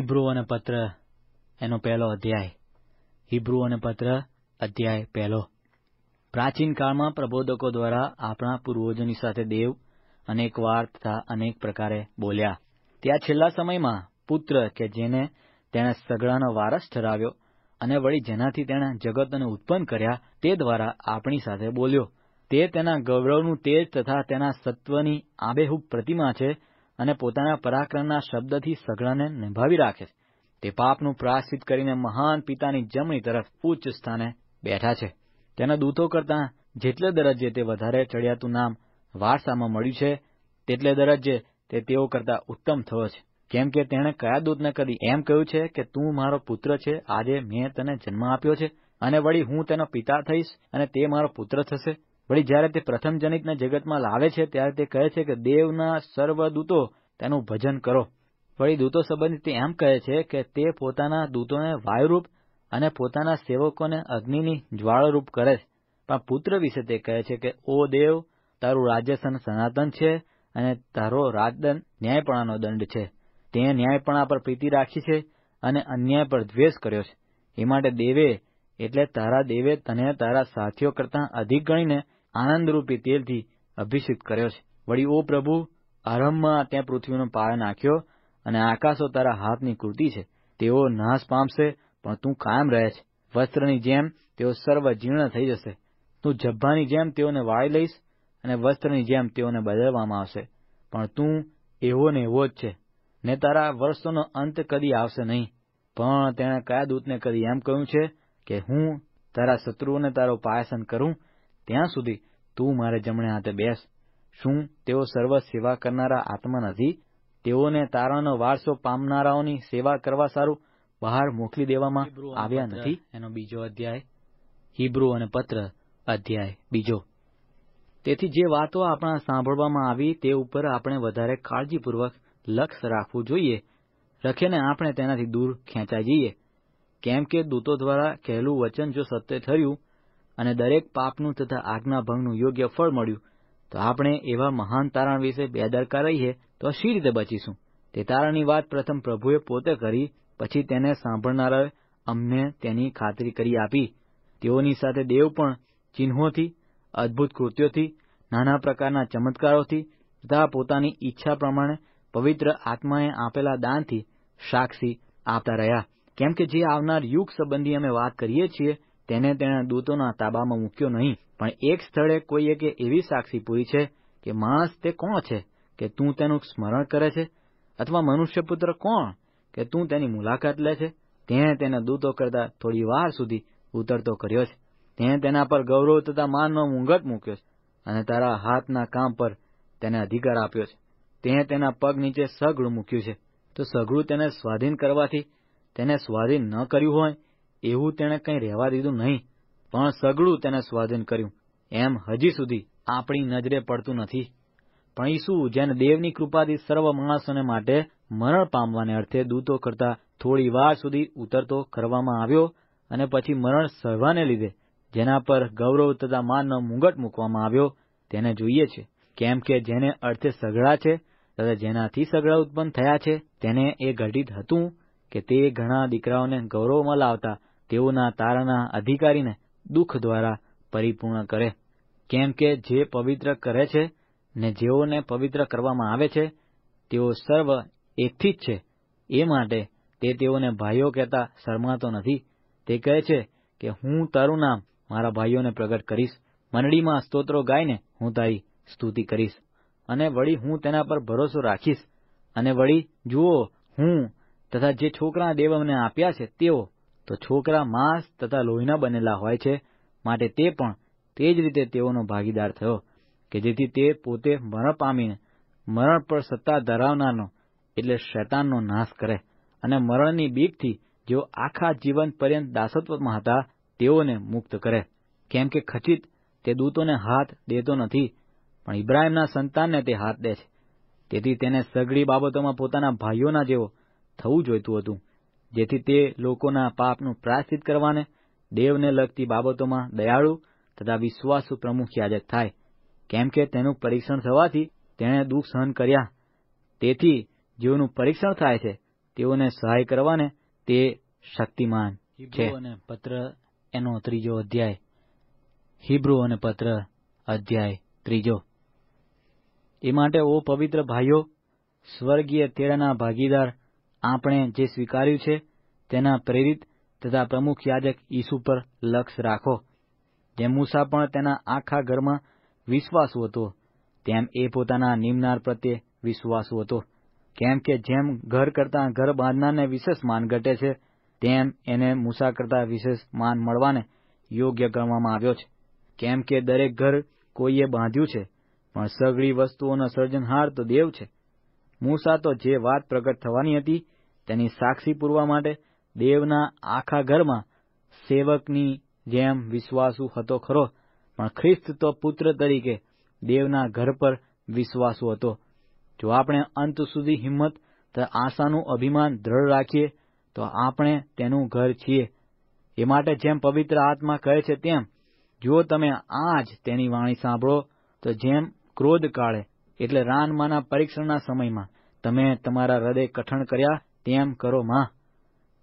અને પત્ર એનો પહેલો અધ્યાય અને પત્ર અધ્યાય પહેલો પ્રાચીન કાળમાં પ્રબોધકો દ્વારા આપણા પૂર્વજોની સાથે દેવ અનેક વાર તથા અનેક પ્રકારે બોલ્યા ત્યાં છેલ્લા સમયમાં પુત્ર કે જેને તેણે સઘળાનો વારસ ઠરાવ્યો અને વળી જેનાથી તેણે જગતને ઉત્પન્ન કર્યા તે દ્વારા આપણી સાથે બોલ્યો તે તેના ગૌરવનું તેજ તથા તેના સત્વની આબેહૂબ પ્રતિમા છે અને પોતાના પરાક્રમના શબ્દથી સઘળાને નિભાવી રાખે છે તે પાપનું પ્રાસિત કરીને મહાન પિતાની જમણી તરફ ઉચ્ચ સ્થાને બેઠા છે તેના દૂતો કરતાં જેટલે દરજ્જે તે વધારે ચડિયાતું નામ વારસામાં મળ્યું છે તેટલે દરજ્જે તે તેઓ કરતાં ઉત્તમ થયો છે કેમ કે તેણે કયા દૂતને કદી એમ કહ્યું છે કે તું મારો પુત્ર છે આજે મેં તને જન્મ આપ્યો છે અને વળી હું તેનો પિતા થઈશ અને તે મારો પુત્ર થશે વળી જ્યારે તે પ્રથમ જનિતને જગતમાં લાવે છે ત્યારે તે કહે છે કે દેવના સર્વદૂતો તેનું ભજન કરો વળી દૂતો સંબંધિત એમ કહે છે કે તે પોતાના દૂતોને વાયુરૂપ અને પોતાના સેવકોને અગ્નિની જ્વાળરૂપ કરે છે પણ પુત્ર વિશે તે કહે છે કે ઓ દેવ તારું રાજ્યસન સનાતન છે અને તારો રાજદંડ ન્યાયપણાનો દંડ છે તે ન્યાયપણા પર પ્રીતિ રાખી છે અને અન્યાય પર દ્વેષ કર્યો છે એ માટે દેવે એટલે તારા દેવે તને તારા સાથીઓ કરતાં અધિક ગણીને આનંદરૂપી તેલથી અભિષિત કર્યો છે વળી ઓ પ્રભુ આરંભમાં તે પૃથ્વીનો પાયો નાખ્યો અને આકાશો તારા હાથની કૃતિ છે તેઓ નાશ પામશે પણ તું કાયમ રહે છે વસ્ત્રની જેમ તેઓ સર્વ જીર્ણ થઈ જશે તું જબ્બાની જેમ તેઓને વાળી લઈશ અને વસ્ત્રની જેમ તેઓને બદલવામાં આવશે પણ તું એવો ને એવો જ છે ને તારા વર્ષોનો અંત કદી આવશે નહીં પણ તેણે કયા દૂતને કદી એમ કહ્યું છે કે હું તારા શત્રુઓને તારો પાયસન કરું ત્યાં સુધી તું મારે જમણે હાથે બેસ શું તેઓ સર્વ સેવા કરનારા આત્મા નથી તેઓને તારાનો વારસો પામનારાઓની સેવા કરવા સારું બહાર મોકલી દેવામાં આવ્યા નથી એનો બીજો અધ્યાય હિબ્રુ અને પત્ર અધ્યાય બીજો તેથી જે વાતો આપણા સાંભળવામાં આવી તે ઉપર આપણે વધારે કાળજીપૂર્વક લક્ષ રાખવું જોઈએ રખીને આપણે તેનાથી દૂર ખેંચાઈ જઈએ કેમ કે દૂતો દ્વારા કહેલું વચન જો સત્ય થયું અને દરેક પાપનું તથા આજ્ઞાભંગનું યોગ્ય ફળ મળ્યું તો આપણે એવા મહાન તારણ વિશે બેદરકાર રહીએ તો શી રીતે બચીશું તે તારણની વાત પ્રથમ પ્રભુએ પોતે કરી પછી તેને સાંભળનારાએ અમને તેની ખાતરી કરી આપી તેઓની સાથે દેવ પણ ચિહ્નોથી અદ્ભુત કૃત્યોથી નાના પ્રકારના ચમત્કારોથી તથા પોતાની ઈચ્છા પ્રમાણે પવિત્ર આત્માએ આપેલા દાનથી સાક્ષી આપતા રહ્યા કેમ કે જે આવનાર યુગ સંબંધી અમે વાત કરીએ છીએ તેને તેણે દૂતોના તાબામાં મૂક્યો નહીં પણ એક સ્થળે કોઈએ કે એવી સાક્ષી પૂરી છે કે માણસ તે કોણ છે કે તું તેનું સ્મરણ કરે છે અથવા મનુષ્યપુત્ર કોણ કે તું તેની મુલાકાત લે છે તેણે તેના દૂતો કરતા થોડી વાર સુધી ઉતરતો કર્યો છે તેણે તેના પર ગૌરવ તથા માનનો મુંગટ મૂક્યો છે અને તારા હાથના કામ પર તેને અધિકાર આપ્યો છે તેણે તેના પગ નીચે સઘળું મૂક્યું છે તો સઘળું તેને સ્વાધીન કરવાથી તેને સ્વાધીન ન કર્યું હોય એવું તેણે કંઈ રહેવા દીધું નહીં પણ સઘળું તેને સ્વાધીન કર્યું એમ હજી સુધી આપણી નજરે પડતું નથી પણ ઈસુ જેને દેવની કૃપાથી સર્વ માણસોને માટે મરણ પામવાને અર્થે દૂતો કરતા થોડી વાર સુધી ઉતરતો કરવામાં આવ્યો અને પછી મરણ સહવાને લીધે જેના પર ગૌરવ તથા માનનો મુંગટ મૂકવામાં આવ્યો તેને જોઈએ છે કેમ કે જેને અર્થે સઘળા છે તથા જેનાથી સઘળા ઉત્પન્ન થયા છે તેને એ ઘટિત હતું કે તે ઘણા દીકરાઓને ગૌરવમાં લાવતા તેઓના તારાના અધિકારીને દુઃખ દ્વારા પરિપૂર્ણ કરે કેમ કે જે પવિત્ર કરે છે ને જેઓને પવિત્ર કરવામાં આવે છે તેઓ સર્વ એકથી જ છે એ માટે તે તેઓને ભાઈઓ કહેતા શરમાતો નથી તે કહે છે કે હું તારું નામ મારા ભાઈઓને પ્રગટ કરીશ મંડળીમાં સ્તોત્રો ગાઈને હું તારી સ્તુતિ કરીશ અને વળી હું તેના પર ભરોસો રાખીશ અને વળી જુઓ હું તથા જે છોકરા દેવને આપ્યા છે તેઓ તો છોકરા માંસ તથા લોહીના બનેલા હોય છે માટે તે પણ તે જ રીતે તેઓનો ભાગીદાર થયો કે જેથી તે પોતે મરણ પામીને મરણ પર સત્તા ધરાવનારનો એટલે શૈતાનનો નાશ કરે અને મરણની બીકથી જેઓ આખા જીવન પર્યંત દાસત્વમાં હતા તેઓને મુક્ત કરે કેમ કે ખચિત તે દૂતોને હાથ દેતો નથી પણ ઇબ્રાહીમના સંતાનને તે હાથ દે છે તેથી તેને સઘળી બાબતોમાં પોતાના ભાઈઓના જેવો થવું જોઈતું હતું જેથી તે લોકોના પાપનું પ્રાયશ્ચિત કરવાને દેવને લગતી બાબતોમાં દયાળુ તથા વિશ્વાસુ પ્રમુખ યાજક થાય કેમ કે તેનું પરીક્ષણ થવાથી તેણે દુઃખ સહન કર્યા તેથી જેઓનું પરીક્ષણ થાય છે તેઓને સહાય કરવાને તે શક્તિમાન છે પત્ર એનો ત્રીજો અધ્યાય હિબ્રુ અને પત્ર અધ્યાય ત્રીજો એ માટે ઓ પવિત્ર ભાઈઓ સ્વર્ગીય તેડાના ભાગીદાર આપણે જે સ્વીકાર્યું છે તેના પ્રેરિત તથા પ્રમુખ યાજક ઈસુ પર લક્ષ રાખો જેમ મૂસા પણ તેના આખા ઘરમાં વિશ્વાસુ હતો તેમ એ પોતાના નિમનાર પ્રત્યે વિશ્વાસુ હતો કેમ કે જેમ ઘર કરતાં ઘર બાંધનારને વિશેષ માન ઘટે છે તેમ એને મૂસા કરતાં વિશેષ માન મળવાને યોગ્ય ગણવામાં આવ્યો છે કેમ કે દરેક ઘર કોઈએ બાંધ્યું છે પણ સઘળી વસ્તુઓનો સર્જનહાર તો દેવ છે મૂસા તો જે વાત પ્રગટ થવાની હતી તેની સાક્ષી પૂરવા માટે દેવના આખા ઘરમાં સેવકની જેમ વિશ્વાસુ હતો ખરો પણ ખ્રિસ્ત તો પુત્ર તરીકે દેવના ઘર પર વિશ્વાસુ હતો જો આપણે અંત સુધી હિંમત તથા આશાનું અભિમાન દ્રઢ રાખીએ તો આપણે તેનું ઘર છીએ એ માટે જેમ પવિત્ર આત્મા કહે છે તેમ જો તમે આજ તેની વાણી સાંભળો તો જેમ ક્રોધ કાળે એટલે રાનમાના પરીક્ષણના સમયમાં તમે તમારા હૃદય કઠણ કર્યા તેમ કરો માં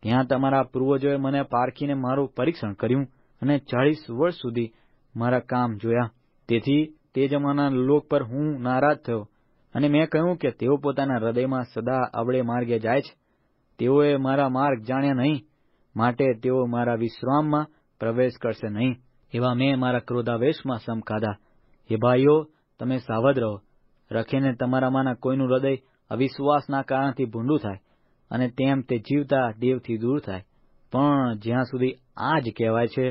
ત્યાં તમારા પૂર્વજોએ મને પારખીને મારું પરીક્ષણ કર્યું અને ચાળીસ વર્ષ સુધી મારા કામ જોયા તેથી તે જમાના લોક પર હું નારાજ થયો અને મેં કહ્યું કે તેઓ પોતાના હૃદયમાં સદા અવળે માર્ગે જાય છે તેઓએ મારા માર્ગ જાણ્યા નહીં માટે તેઓ મારા વિશ્રામમાં પ્રવેશ કરશે નહીં એવા મેં મારા ક્રોધાવેશમાં સમકાધા હે ભાઈઓ તમે સાવધ રહો રખીને તમારામાંના કોઈનું હૃદય અવિશ્વાસના કારણથી ભૂંડું થાય અને તેમ તે જીવતા દેવથી દૂર થાય પણ જ્યાં સુધી આ જ કહેવાય છે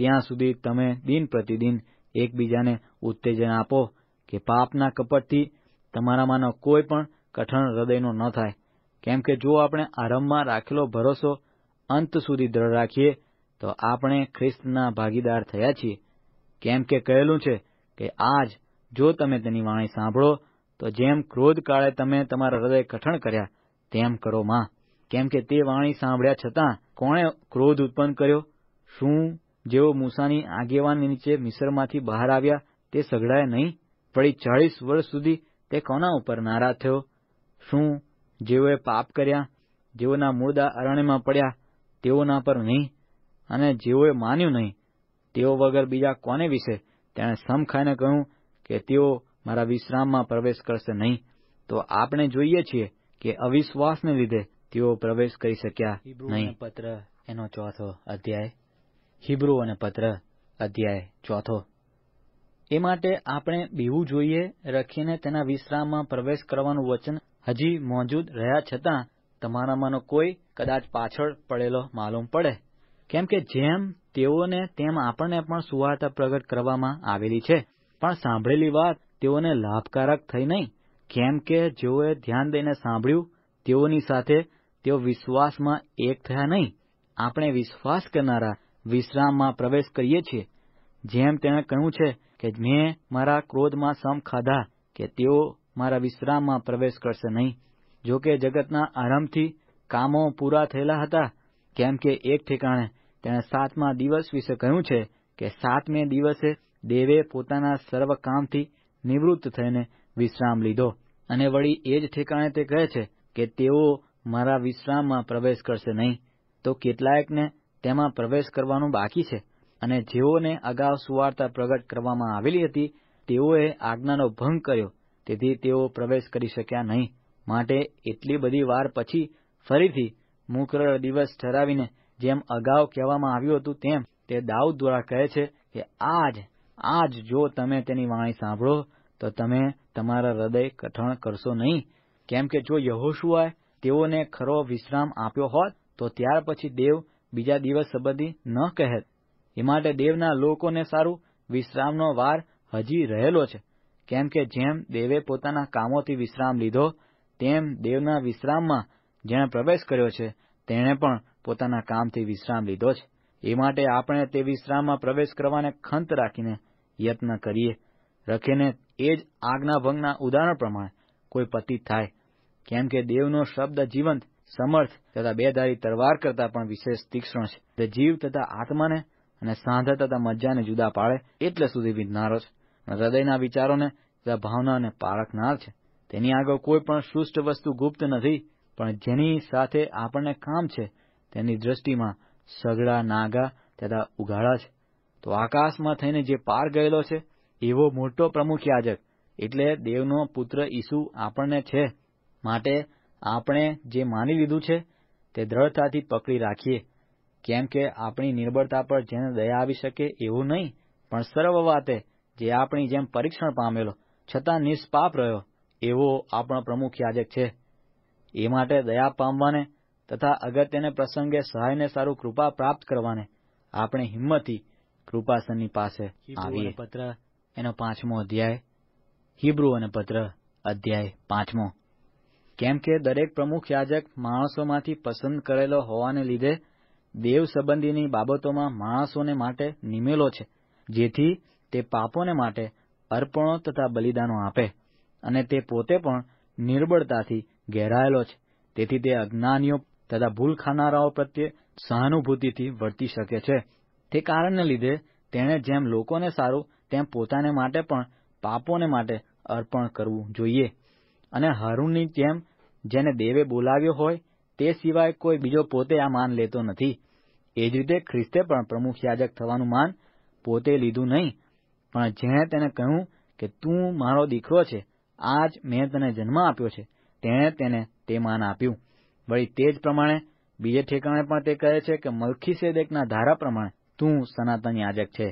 ત્યાં સુધી તમે દિન પ્રતિદિન એકબીજાને ઉત્તેજન આપો કે પાપના કપટથી તમારામાંનો કોઈ પણ કઠણ હૃદયનો ન થાય કેમ કે જો આપણે આરંભમાં રાખેલો ભરોસો અંત સુધી દ્રઢ રાખીએ તો આપણે ખ્રિસ્તના ભાગીદાર થયા છીએ કેમ કે કહેલું છે કે આજ જો તમે તેની વાણી સાંભળો તો જેમ ક્રોધકાળે તમે તમારા હૃદય કઠણ કર્યા તેમ કરો માં કેમ કે તે વાણી સાંભળ્યા છતાં કોણે ક્રોધ ઉત્પન્ન કર્યો શું જેઓ મૂસાની આગેવાની નીચે મિસરમાંથી બહાર આવ્યા તે સઘળાય નહીં પડી ચાળીસ વર્ષ સુધી તે કોના ઉપર નારાજ થયો શું જેઓએ પાપ કર્યા જેઓના મુર્દા અરણ્યમાં પડ્યા તેઓના પર નહીં અને જેઓએ માન્યું નહીં તેઓ વગર બીજા કોને વિશે તેણે સમ ખાઈને કહ્યું કે તેઓ મારા વિશ્રામમાં પ્રવેશ કરશે નહીં તો આપણે જોઈએ છીએ કે અવિશ્વાસને લીધે તેઓ પ્રવેશ કરી શક્યા નહીં પત્ર એનો ચોથો અધ્યાય હિબ્રુ અને પત્ર અધ્યાય ચોથો એ માટે આપણે બીવું જોઈએ રખીને તેના વિશ્રામમાં પ્રવેશ કરવાનું વચન હજી મોજુદ રહ્યા છતાં તમારામાંનો કોઈ કદાચ પાછળ પડેલો માલુમ પડે કેમ કે જેમ તેઓને તેમ આપણને પણ સુવાર્તા પ્રગટ કરવામાં આવેલી છે પણ સાંભળેલી વાત તેઓને લાભકારક થઈ નહીં કેમ કે જેઓએ ધ્યાન દઈને સાંભળ્યું તેઓની સાથે તેઓ વિશ્વાસમાં એક થયા નહીં આપણે વિશ્વાસ કરનારા વિશ્રામમાં પ્રવેશ કરીએ છીએ જેમ તેણે કહ્યું છે કે મેં મારા ક્રોધમાં સમ ખાધા કે તેઓ મારા વિશ્રામમાં પ્રવેશ કરશે નહીં જો કે જગતના આરંભથી કામો પૂરા થયેલા હતા કેમ કે એક ઠેકાણે તેણે સાતમા દિવસ વિશે કહ્યું છે કે સાતમે દિવસે દેવે પોતાના સર્વ કામથી નિવૃત્ત થઈને વિશ્રામ લીધો અને વળી એ જ ઠેકાણે તે કહે છે કે તેઓ મારા વિશ્રામમાં પ્રવેશ કરશે નહીં તો કેટલાયકને તેમાં પ્રવેશ કરવાનું બાકી છે અને જેઓને અગાઉ સુવાર્તા પ્રગટ કરવામાં આવેલી હતી તેઓએ આજ્ઞાનો ભંગ કર્યો તેથી તેઓ પ્રવેશ કરી શક્યા નહીં માટે એટલી બધી વાર પછી ફરીથી મુકર દિવસ ઠરાવીને જેમ અગાઉ કહેવામાં આવ્યું હતું તેમ તે દાઉદ દ્વારા કહે છે કે આજ આજ જો તમે તેની વાણી સાંભળો તો તમે તમારા હૃદય કઠણ કરશો નહીં કેમ કે જો યહોશુઆએ તેઓને ખરો વિશ્રામ આપ્યો હોત તો ત્યાર પછી દેવ બીજા દિવસ સંબંધી ન કહેત એ માટે દેવના લોકોને સારું વિશ્રામનો વાર હજી રહેલો છે કેમ કે જેમ દેવે પોતાના કામોથી વિશ્રામ લીધો તેમ દેવના વિશ્રામમાં જેણે પ્રવેશ કર્યો છે તેણે પણ પોતાના કામથી વિશ્રામ લીધો છે એ માટે આપણે તે વિશ્રામમાં પ્રવેશ કરવાને ખંત રાખીને યત્ન કરીએ રખીને એ જ આજ્ઞાભંગના ઉદાહરણ પ્રમાણે કોઈ પતિત થાય કેમ કે દેવનો શબ્દ જીવંત સમર્થ તથા બેધારી તરવાર કરતા પણ વિશેષ તીક્ષ્ણ છે તે જીવ તથા આત્માને અને સાંધા તથા મજ્જાને જુદા પાડે એટલે સુધી વિધનારો છે હૃદયના વિચારોને તથા ભાવનાને પારખનાર છે તેની આગળ કોઈ પણ સુષ્ટ વસ્તુ ગુપ્ત નથી પણ જેની સાથે આપણને કામ છે તેની દ્રષ્ટિમાં સઘળા નાગા તથા ઉઘાડા છે તો આકાશમાં થઈને જે પાર ગયેલો છે એવો મોટો પ્રમુખ યાજક એટલે દેવનો પુત્ર ઈસુ આપણને છે માટે આપણે જે માની લીધું છે તે દ્રઢતાથી પકડી રાખીએ કેમ કે આપણી નિર્બળતા પર જેને દયા આવી શકે એવું નહીં પણ સર્વ વાતે જે આપણી જેમ પરીક્ષણ પામેલો છતાં નિષ્પાપ રહ્યો એવો આપણો પ્રમુખ યાજક છે એ માટે દયા પામવાને તથા અગત્યને પ્રસંગે સહાયને સારું કૃપા પ્રાપ્ત કરવાને આપણે હિંમતથી કૃપાસનની પાસે આવીએ પત્ર એનો પાંચમો અધ્યાય હિબ્રુ અને પત્ર અધ્યાય પાંચમો કેમ કે દરેક પ્રમુખ યાજક માણસોમાંથી પસંદ કરેલો હોવાને લીધે દેવ સંબંધીની બાબતોમાં માણસોને માટે નિમેલો છે જેથી તે પાપોને માટે અર્પણો તથા બલિદાનો આપે અને તે પોતે પણ નિર્બળતાથી ઘેરાયેલો છે તેથી તે અજ્ઞાનીઓ તથા ભૂલ ખાનારાઓ પ્રત્યે સહાનુભૂતિથી વર્તી શકે છે તે કારણને લીધે તેણે જેમ લોકોને સારું તેમ પોતાને માટે પણ પાપોને માટે અર્પણ કરવું જોઈએ અને હરુણની જેમ જેને દેવે બોલાવ્યો હોય તે સિવાય કોઈ બીજો પોતે આ માન લેતો નથી એ જ રીતે ખ્રિસ્તે પણ પ્રમુખ યાજક થવાનું માન પોતે લીધું નહીં પણ જેણે તેને કહ્યું કે તું મારો દીકરો છે આજ મેં તને જન્મ આપ્યો છે તેણે તેને તે માન આપ્યું વળી તે જ પ્રમાણે બીજે ઠેકાણે પણ તે કહે છે કે મલખી મલખીસેદેકના ધારા પ્રમાણે તું સનાતન યાજક છે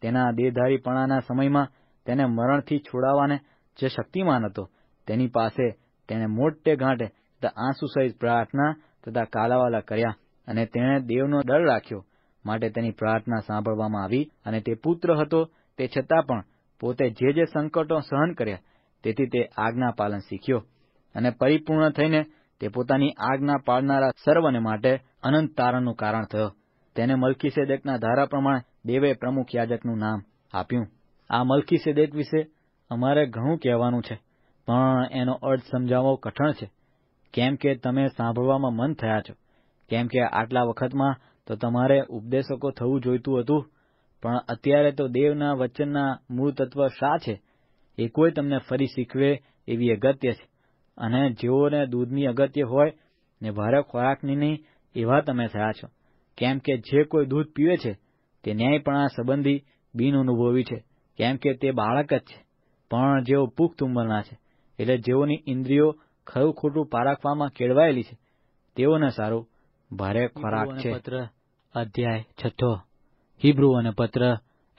તેના દેહધારીપણાના સમયમાં તેને મરણથી છોડાવવાને જે શક્તિમાન હતો તેની પાસે તેણે મોટે ગાંઠે તથા આંસુ સહિત પ્રાર્થના તથા કાલાવાલા કર્યા અને તેણે દેવનો ડર રાખ્યો માટે તેની પ્રાર્થના સાંભળવામાં આવી અને તે પુત્ર હતો તે છતાં પણ પોતે જે જે સંકટો સહન કર્યા તેથી તે આજ્ઞા પાલન શીખ્યો અને પરિપૂર્ણ થઈને તે પોતાની આજ્ઞા પાળનારા સર્વને માટે અનંત તારણનું કારણ થયો તેને મલકીસેદેકના ધારા પ્રમાણે દેવે પ્રમુખ યાજકનું નામ આપ્યું આ મલખી સિદેક વિશે અમારે ઘણું કહેવાનું છે પણ એનો અર્થ સમજાવવો કઠણ છે કેમ કે તમે સાંભળવામાં મન થયા છો કેમ કે આટલા વખતમાં તો તમારે ઉપદેશકો થવું જોઈતું હતું પણ અત્યારે તો દેવના વચનના મૂળ તત્વ શા છે એ કોઈ તમને ફરી શીખવે એવી અગત્ય છે અને જેઓને દૂધની અગત્ય હોય ને ભારે ખોરાકની નહીં એવા તમે થયા છો કેમ કે જે કોઈ દૂધ પીવે છે કે ન્યાયપણા સંબંધી બિન છે કેમ કે તે બાળક જ છે પણ જેઓ પુખ્ત ઉંમરના છે એટલે જેઓની ઇન્દ્રિયો ખરું ખોટું પારખવામાં કેળવાયેલી છે તેઓને સારું ભારે ખોરાક છે પત્ર અધ્યાય છઠ્ઠો હિબ્રુ અને પત્ર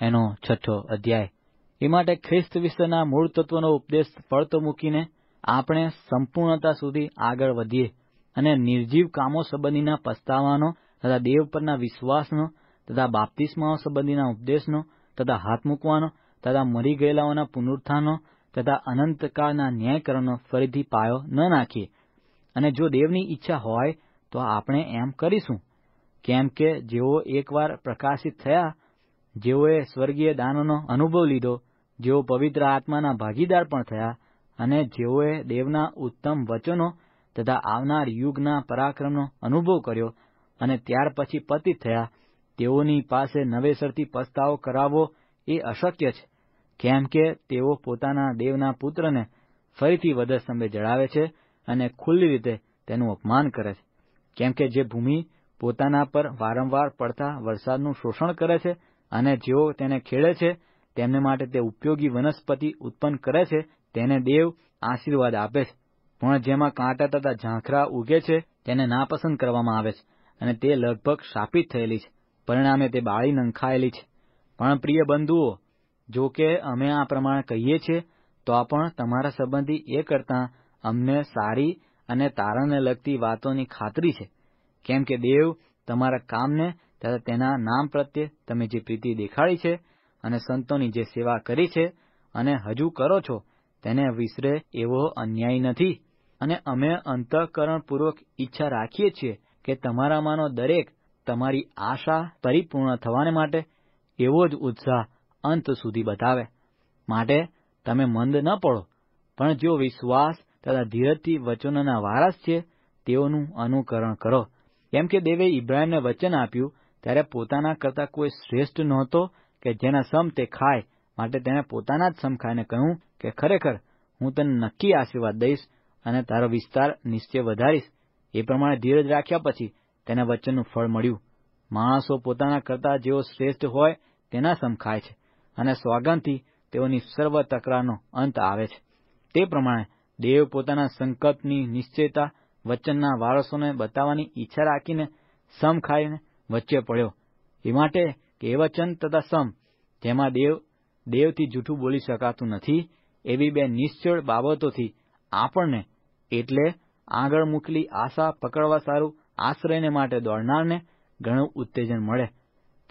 એનો છઠ્ઠો અધ્યાય એ માટે ખ્રિસ્ત વિશ્વના મૂળ તત્વનો ઉપદેશ પડતો મૂકીને આપણે સંપૂર્ણતા સુધી આગળ વધીએ અને નિર્જીવ કામો સંબંધીના પસ્તાવાનો તથા દેવ પરના વિશ્વાસનો તથા બાપ્તિસ્માઓ સંબંધીના ઉપદેશનો તથા હાથ મૂકવાનો તથા મરી ગયેલાઓના પુનરુત્થાનનો તથા અનંતકાળના ન્યાયકરણનો ફરીથી પાયો ન નાખીએ અને જો દેવની ઈચ્છા હોય તો આપણે એમ કરીશું કેમ કે જેઓ એકવાર પ્રકાશિત થયા જેઓએ સ્વર્ગીય દાનનો અનુભવ લીધો જેઓ પવિત્ર આત્માના ભાગીદાર પણ થયા અને જેઓએ દેવના ઉત્તમ વચનો તથા આવનાર યુગના પરાક્રમનો અનુભવ કર્યો અને ત્યાર પછી પતિત થયા તેઓની પાસે નવેસરથી પસ્તાવો કરાવવો એ અશક્ય છે કેમ કે તેઓ પોતાના દેવના પુત્રને ફરીથી વધસ્તંભે જળાવે છે અને ખુલ્લી રીતે તેનું અપમાન કરે છે કેમ કે જે ભૂમિ પોતાના પર વારંવાર પડતા વરસાદનું શોષણ કરે છે અને જેઓ તેને ખેડે છે તેમને માટે તે ઉપયોગી વનસ્પતિ ઉત્પન્ન કરે છે તેને દેવ આશીર્વાદ આપે છે પણ જેમાં કાંટા તથા ઝાંખરા ઉગે છે તેને નાપસંદ કરવામાં આવે છે અને તે લગભગ શાપિત થયેલી છે પરિણામે તે બાળી નંખાયેલી છે પણ પ્રિય બંધુઓ જો કે અમે આ પ્રમાણે કહીએ છીએ તો પણ તમારા સંબંધી એ કરતાં અમને સારી અને તારણને લગતી વાતોની ખાતરી છે કેમ કે દેવ તમારા કામને તથા તેના નામ પ્રત્યે તમે જે પ્રીતિ દેખાડી છે અને સંતોની જે સેવા કરી છે અને હજુ કરો છો તેને વિસરે એવો અન્યાય નથી અને અમે અંતઃકરણપૂર્વક ઈચ્છા રાખીએ છીએ કે તમારામાંનો દરેક તમારી આશા પરિપૂર્ણ થવાને માટે એવો જ ઉત્સાહ અંત સુધી બતાવે માટે તમે મંદ ન પડો પણ જો વિશ્વાસ તથા ધીરજથી વચનોના વારસ છે તેઓનું અનુકરણ કરો કેમ કે દેવે ઇબ્રાહીમને વચન આપ્યું ત્યારે પોતાના કરતાં કોઈ શ્રેષ્ઠ નહોતો કે જેના સમ તે ખાય માટે તેણે પોતાના જ સમખાઈને કહ્યું કે ખરેખર હું તને નક્કી આશીર્વાદ દઈશ અને તારો વિસ્તાર નિશ્ચય વધારીશ એ પ્રમાણે ધીરજ રાખ્યા પછી તેના વચનનું ફળ મળ્યું માણસો પોતાના કરતા જેઓ શ્રેષ્ઠ હોય તેના સમખાય છે અને સ્વાગનથી તેઓની સર્વ તકરારનો અંત આવે છે તે પ્રમાણે દેવ પોતાના સંકલ્પની નિશ્ચયતા વચનના વારસોને બતાવવાની ઈચ્છા રાખીને સમ ખાઈને વચ્ચે પડ્યો એ માટે કે એ વચન તથા સમ જેમાં દેવ દેવથી જૂઠું બોલી શકાતું નથી એવી બે નિશ્ચળ બાબતોથી આપણને એટલે આગળ મૂકેલી આશા પકડવા સારું આશ્રયને માટે દોડનારને ઘણું ઉત્તેજન મળે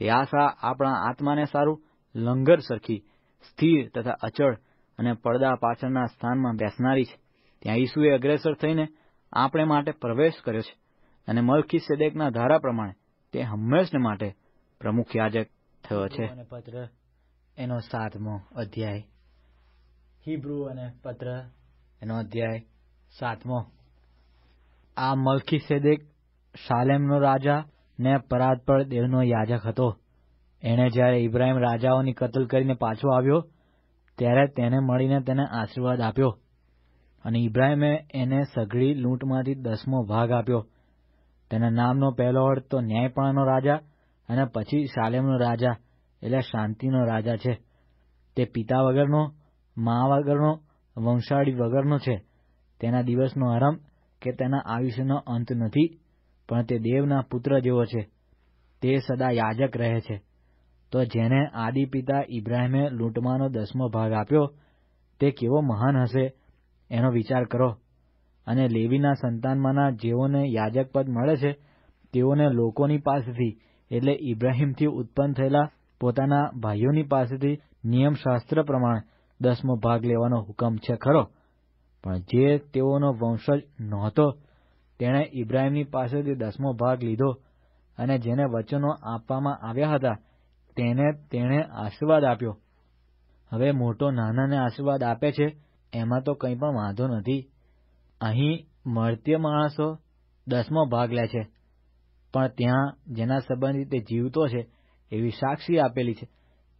તે આશા આપણા આત્માને સારું લંગર સરખી સ્થિર તથા અચળ અને પડદા પાછળના સ્થાનમાં બેસનારી છે ત્યાં ઈસુએ અગ્રેસર થઈને આપણે માટે પ્રવેશ કર્યો છે અને મલકી સેદેકના ધારા પ્રમાણે તે હંમેશને માટે પ્રમુખ યાજક થયો છે પત્ર એનો સાતમો અધ્યાય હિબ્રુ અને પત્ર એનો અધ્યાય સાતમો આ મલકી સેદેક સાલેમનો રાજા ને પરાતપળ દેવનો યાજક હતો એણે જ્યારે ઇબ્રાહીમ રાજાઓની કતલ કરીને પાછો આવ્યો ત્યારે તેને મળીને તેને આશીર્વાદ આપ્યો અને ઇબ્રાહીમે એને સઘળી લૂંટમાંથી દસમો ભાગ આપ્યો તેના નામનો પહેલો અર્થ તો ન્યાયપણાનો રાજા અને પછી સાલેમનો રાજા એટલે શાંતિનો રાજા છે તે પિતા વગરનો મા વગરનો વંશાળી વગરનો છે તેના દિવસનો આરંભ કે તેના આયુષ્યનો અંત નથી પણ તે દેવના પુત્ર જેવો છે તે સદા યાજક રહે છે તો જેને આદિ પિતા ઇબ્રાહીમે લૂંટવાનો દસમો ભાગ આપ્યો તે કેવો મહાન હશે એનો વિચાર કરો અને લેવીના સંતાનમાંના જેઓને યાજક પદ મળે છે તેઓને લોકોની પાસેથી એટલે ઇબ્રાહીમથી ઉત્પન્ન થયેલા પોતાના ભાઈઓની પાસેથી નિયમશાસ્ત્ર પ્રમાણે દસમો ભાગ લેવાનો હુકમ છે ખરો પણ જે તેઓનો વંશજ નહોતો તેણે ઇબ્રાહીમની પાસેથી દસમો ભાગ લીધો અને જેને વચનો આપવામાં આવ્યા હતા તેને તેણે આશીર્વાદ આપ્યો હવે મોટો નાનાને આશીર્વાદ આપે છે એમાં તો કંઈ પણ વાંધો નથી અહીં મર્ત્ય માણસો દસમો ભાગ લે છે પણ ત્યાં જેના સંબંધી તે જીવતો છે એવી સાક્ષી આપેલી છે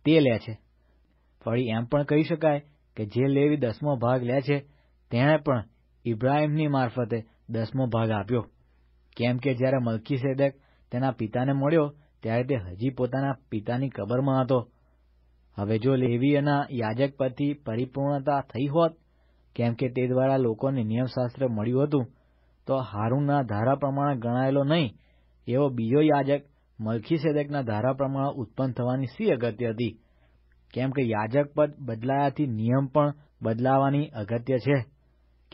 તે લે છે ફળી એમ પણ કહી શકાય કે જે લેવી દસમો ભાગ લે છે તેણે પણ ઇબ્રાહીમની મારફતે દસમો ભાગ આપ્યો કેમ કે જ્યારે મલકીસેદેક તેના પિતાને મળ્યો ત્યારે તે હજી પોતાના પિતાની કબરમાં હતો હવે જો લેવીયના યાજક પરથી પરિપૂર્ણતા થઈ હોત કેમ કે તે દ્વારા લોકોને નિયમશાસ્ત્ર મળ્યું હતું તો હારૂનના ધારા પ્રમાણે ગણાયેલો નહીં એવો બીજો યાજક મલખીસેદેકના ધારા પ્રમાણે ઉત્પન્ન થવાની સી અગત્ય હતી કેમ કે યાજક પદ બદલાયાથી નિયમ પણ બદલાવાની અગત્ય છે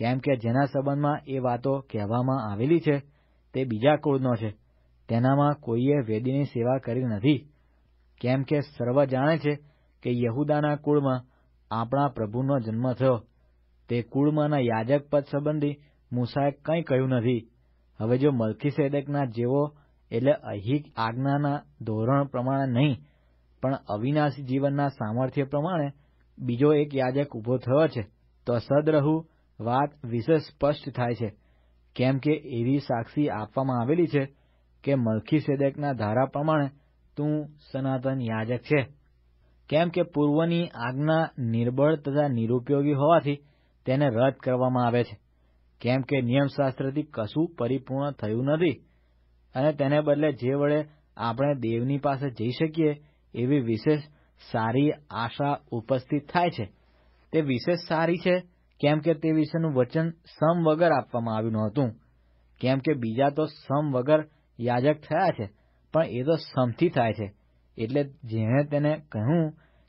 કેમ કે જેના સંબંધમાં એ વાતો કહેવામાં આવેલી છે તે બીજા કુળનો છે તેનામાં કોઈએ વેદીની સેવા કરી નથી કેમ કે સર્વ જાણે છે કે યહુદાના કુળમાં આપણા પ્રભુનો જન્મ થયો તે કુળમાંના યાજક પદ સંબંધી મૂસાએ કંઈ કહ્યું નથી હવે જો મલખીસેદકના જેવો એટલે અહિક આજ્ઞાના ધોરણ પ્રમાણે નહીં પણ અવિનાશી જીવનના સામર્થ્ય પ્રમાણે બીજો એક યાજક ઊભો થયો છે તો સદરહુ વાત વિશેષ સ્પષ્ટ થાય છે કેમ કે એવી સાક્ષી આપવામાં આવેલી છે કે મલખી મલખીસેદેકના ધારા પ્રમાણે તું સનાતન યાજક છે કેમ કે પૂર્વની આજ્ઞા નિર્બળ તથા નિરુપયોગી હોવાથી તેને રદ કરવામાં આવે છે કેમ કે નિયમશાસ્ત્રથી કશું પરિપૂર્ણ થયું નથી અને તેને બદલે જે વડે આપણે દેવની પાસે જઈ શકીએ એવી વિશેષ સારી આશા ઉપસ્થિત થાય છે તે વિશેષ સારી છે કેમ કે તે વિશેનું વચન સમ વગર આપવામાં આવ્યું નહોતું કેમ કે બીજા તો સમ વગર યાજક થયા છે પણ એ તો સમથી થાય છે એટલે જેણે તેને કહ્યું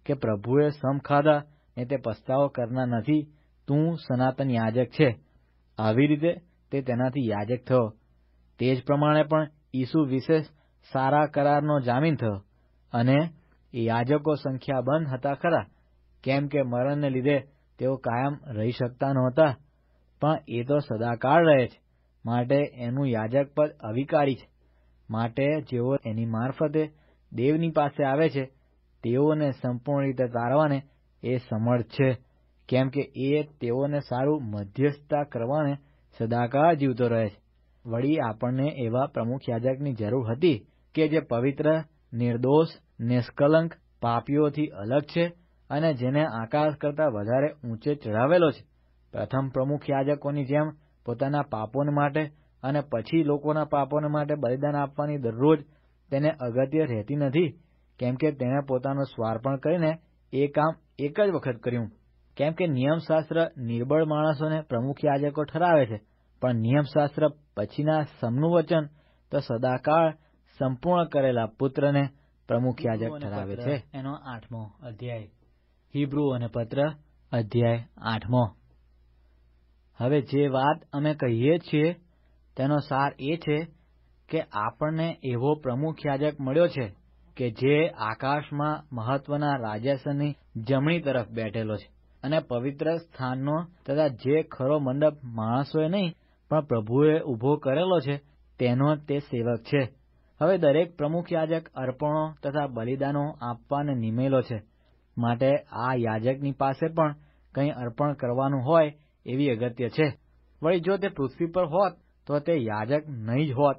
કે પ્રભુએ સમ ખાધા ને તે પસ્તાવો કરનાર નથી તું સનાતન યાજક છે આવી રીતે તે તેનાથી યાજક થયો તે જ પ્રમાણે પણ ઈસુ વિશેષ સારા કરારનો જામીન થયો અને યાજકો સંખ્યાબંધ હતા ખરા કેમ કે મરણને લીધે તેઓ કાયમ રહી શકતા નહોતા પણ એ તો સદાકાળ રહે છે માટે એનું યાજક પદ અવિકારી છે માટે જેઓ એની મારફતે દેવની પાસે આવે છે તેઓને સંપૂર્ણ રીતે તારવાને એ સમર્થ છે કેમ કે એ તેઓને સારું મધ્યસ્થતા કરવાને સદાકાળ જીવતો રહે છે વળી આપણને એવા પ્રમુખ યાજકની જરૂર હતી કે જે પવિત્ર નિર્દોષ નિષ્કલંક પાપીઓથી અલગ છે અને જેને આકાશ કરતાં વધારે ઊંચે ચઢાવેલો છે પ્રથમ પ્રમુખ યાજકોની જેમ પોતાના પાપોને માટે અને પછી લોકોના પાપોને માટે બલિદાન આપવાની દરરોજ તેને અગત્ય રહેતી નથી કેમ કે તેણે પોતાનું સ્વાર્પણ કરીને એ કામ એક જ વખત કર્યું કેમ કે નિયમશાસ્ત્ર નિર્બળ માણસોને પ્રમુખ યાજકો ઠરાવે છે પણ નિયમશાસ્ત્ર પછીના સમનું વચન તો સદાકાળ સંપૂર્ણ કરેલા પુત્રને પ્રમુખ યાજક ઠરાવે છે એનો આઠમો અધ્યાય હિબ્રુ અને પત્ર અધ્યાય આઠમો હવે જે વાત અમે કહીએ છીએ તેનો સાર એ છે કે આપણને એવો પ્રમુખ યાજક મળ્યો છે કે જે આકાશમાં મહત્વના રાજ્યાસનની જમણી તરફ બેઠેલો છે અને પવિત્ર સ્થાનનો તથા જે ખરો મંડપ માણસોએ નહીં પણ પ્રભુએ ઊભો કરેલો છે તેનો તે સેવક છે હવે દરેક પ્રમુખ યાજક અર્પણો તથા બલિદાનો આપવાને નિમેલો છે માટે આ યાજકની પાસે પણ કંઈ અર્પણ કરવાનું હોય એવી અગત્ય છે વળી જો તે પૃથ્વી પર હોત તો તે યાજક નહીં જ હોત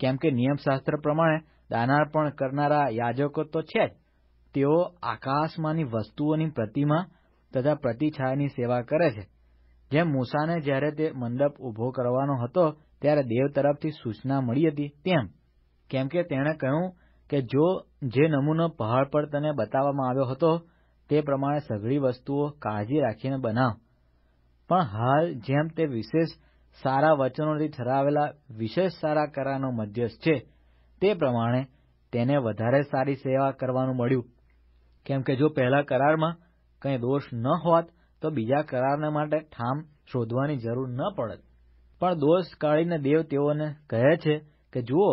કેમ કે નિયમશાસ્ત્ર પ્રમાણે દાનાર્પણ કરનારા યાજકો તો છે જ તેઓ આકાશમાંની વસ્તુઓની પ્રતિમા તથા પ્રતિછાયાની સેવા કરે છે જેમ મૂસાને જ્યારે તે મંડપ ઊભો કરવાનો હતો ત્યારે દેવ તરફથી સૂચના મળી હતી તેમ કેમ કે તેણે કહ્યું કે જો જે નમૂનો પહાડ પર તને બતાવવામાં આવ્યો હતો તે પ્રમાણે સઘળી વસ્તુઓ કાળજી રાખીને બનાવ પણ હાલ જેમ તે વિશેષ સારા વચનોથી ઠરાવેલા વિશેષ સારા કરારનો મધ્યસ્થ છે તે પ્રમાણે તેને વધારે સારી સેવા કરવાનું મળ્યું કેમ કે જો પહેલા કરારમાં કંઈ દોષ ન હોત તો બીજા કરારને માટે ઠામ શોધવાની જરૂર ન પડત પણ દોષ કાઢીને દેવ તેઓને કહે છે કે જુઓ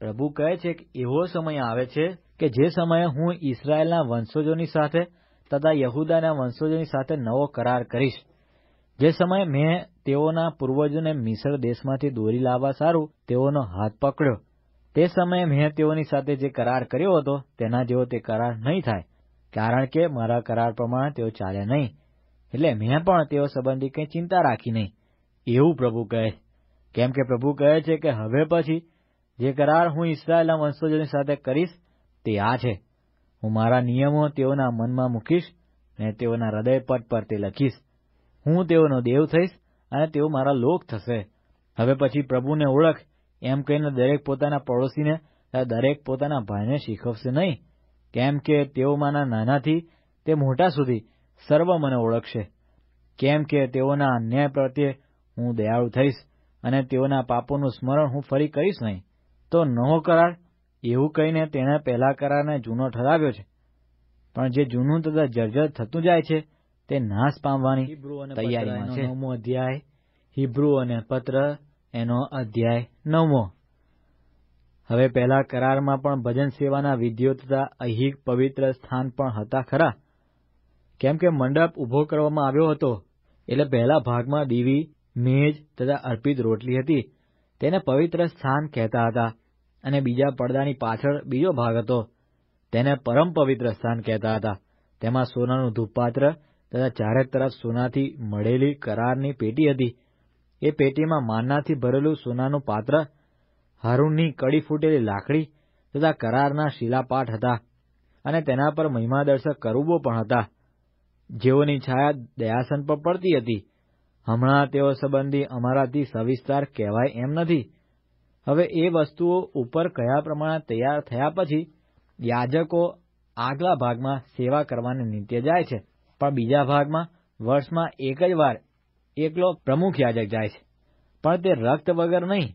પ્રભુ કહે છે કે એવો સમય આવે છે કે જે સમયે હું ઇસરાયેલના વંશજોની સાથે તથા યહૂદાના વંશજોની સાથે નવો કરાર કરીશ જે સમયે મેં તેઓના પૂર્વજોને મિસર દેશમાંથી દોરી લાવવા સારું તેઓનો હાથ પકડ્યો તે સમયે મેં તેઓની સાથે જે કરાર કર્યો હતો તેના જેવો તે કરાર નહીં થાય કારણ કે મારા કરાર પ્રમાણે તેઓ ચાલે નહીં એટલે મેં પણ તેઓ સંબંધી કંઈ ચિંતા રાખી નહીં એવું પ્રભુ કહે કેમ કે પ્રભુ કહે છે કે હવે પછી જે કરાર હું ઇસરાયેલના વંશજોની સાથે કરીશ તે આ છે હું મારા નિયમો તેઓના મનમાં મૂકીશ ને તેઓના હૃદયપટ પર તે લખીશ હું તેઓનો દેવ થઈશ અને તેઓ મારા લોક થશે હવે પછી પ્રભુને ઓળખ એમ કહીને દરેક પોતાના પડોશીને દરેક પોતાના ભાઈને શીખવશે નહીં કેમ કે તેઓ તેઓમાંના નાનાથી તે મોટા સુધી સર્વ મને ઓળખશે કેમ કે તેઓના અન્યાય પ્રત્યે હું દયાળુ થઈશ અને તેઓના પાપોનું સ્મરણ હું ફરી કરીશ નહીં તો નવો કરાર એવું કહીને તેણે પહેલા કરારને જૂનો ઠરાવ્યો છે પણ જે જૂનું તથા જર્જર થતું જાય છે તે નાશ પામવાની તૈયારીમાં નવમો અધ્યાય હિબ્રુ અને પત્ર એનો અધ્યાય નવમો હવે પહેલા કરારમાં પણ ભજન સેવાના વિધિઓ તથા અહિક પવિત્ર સ્થાન પણ હતા ખરા કેમ કે મંડપ ઉભો કરવામાં આવ્યો હતો એટલે પહેલા ભાગમાં દીવી મેજ તથા અર્પિત રોટલી હતી તેને પવિત્ર સ્થાન કહેતા હતા અને બીજા પડદાની પાછળ બીજો ભાગ હતો તેને પરમ પવિત્ર સ્થાન કહેતા હતા તેમાં સોનાનું ધૂપપાત્ર તથા ચારે તરફ સોનાથી મળેલી કરારની પેટી હતી એ પેટીમાં માનનાથી ભરેલું સોનાનું પાત્ર હારૂનની કડી ફૂટેલી લાકડી તથા કરારના શિલાપાઠ હતા અને તેના પર મહિમાદર્શક કરુબો પણ હતા જેઓની છાયા દયાસન પર પડતી હતી હમણાં તેઓ સંબંધી અમારાથી સવિસ્તાર કહેવાય એમ નથી હવે એ વસ્તુઓ ઉપર કયા પ્રમાણે તૈયાર થયા પછી યાજકો આગલા ભાગમાં સેવા કરવાને નિત્ય જાય છે પણ બીજા ભાગમાં વર્ષમાં એક જ વાર એકલો પ્રમુખ યાજક જાય છે પણ તે રક્ત વગર નહીં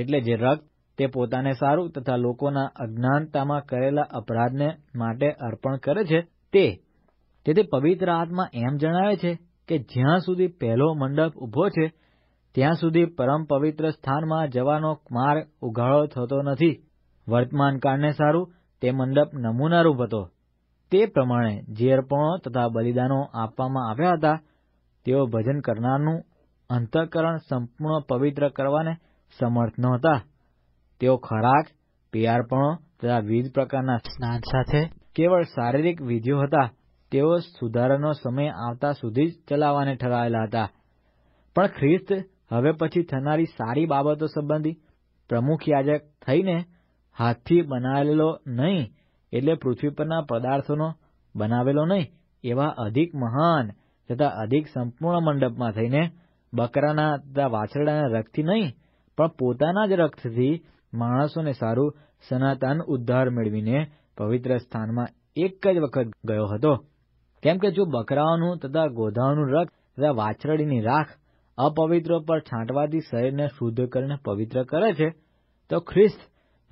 એટલે જે રક્ત તે પોતાને સારું તથા લોકોના અજ્ઞાનતામાં કરેલા અપરાધને માટે અર્પણ કરે છે તે તેથી પવિત્ર આત્મા એમ જણાવે છે કે જ્યાં સુધી પહેલો મંડપ ઊભો છે ત્યાં સુધી પરમ પવિત્ર સ્થાનમાં જવાનો માર્ગ ઉઘાડો થતો નથી વર્તમાન કાળને સારું તે મંડપ નમૂનારૂપ હતો તે પ્રમાણે જે અર્પણો તથા બલિદાનો આપવામાં આવ્યા હતા તેઓ ભજન કરનારનું અંતઃકરણ સંપૂર્ણ પવિત્ર કરવાને સમર્થ નહોતા તેઓ ખોરાક પિયારપણો તથા વિવિધ પ્રકારના સ્નાન સાથે કેવળ શારીરિક વિધિઓ હતા તેઓ સુધારાનો સમય આવતા સુધી જ ચલાવવાને ઠરાયેલા હતા પણ ખ્રિસ્ત હવે પછી થનારી સારી બાબતો સંબંધી પ્રમુખ યાજક થઈને હાથથી બનાવેલો નહીં એટલે પૃથ્વી પરના પદાર્થોનો બનાવેલો નહીં એવા અધિક મહાન તથા અધિક સંપૂર્ણ મંડપમાં થઈને બકરાના તથા વાછરડાના રક્તથી નહીં પણ પોતાના જ રક્તથી માણસોને સારું સનાતન ઉદ્ધાર મેળવીને પવિત્ર સ્થાનમાં એક જ વખત ગયો હતો કેમ કે જો બકરાઓનું તથા ગોધાઓનું રક્ત તથા વાછરડીની રાખ અપવિત્ર પર છાંટવાથી શરીરને શુદ્ધ કરીને પવિત્ર કરે છે તો ખ્રિસ્ત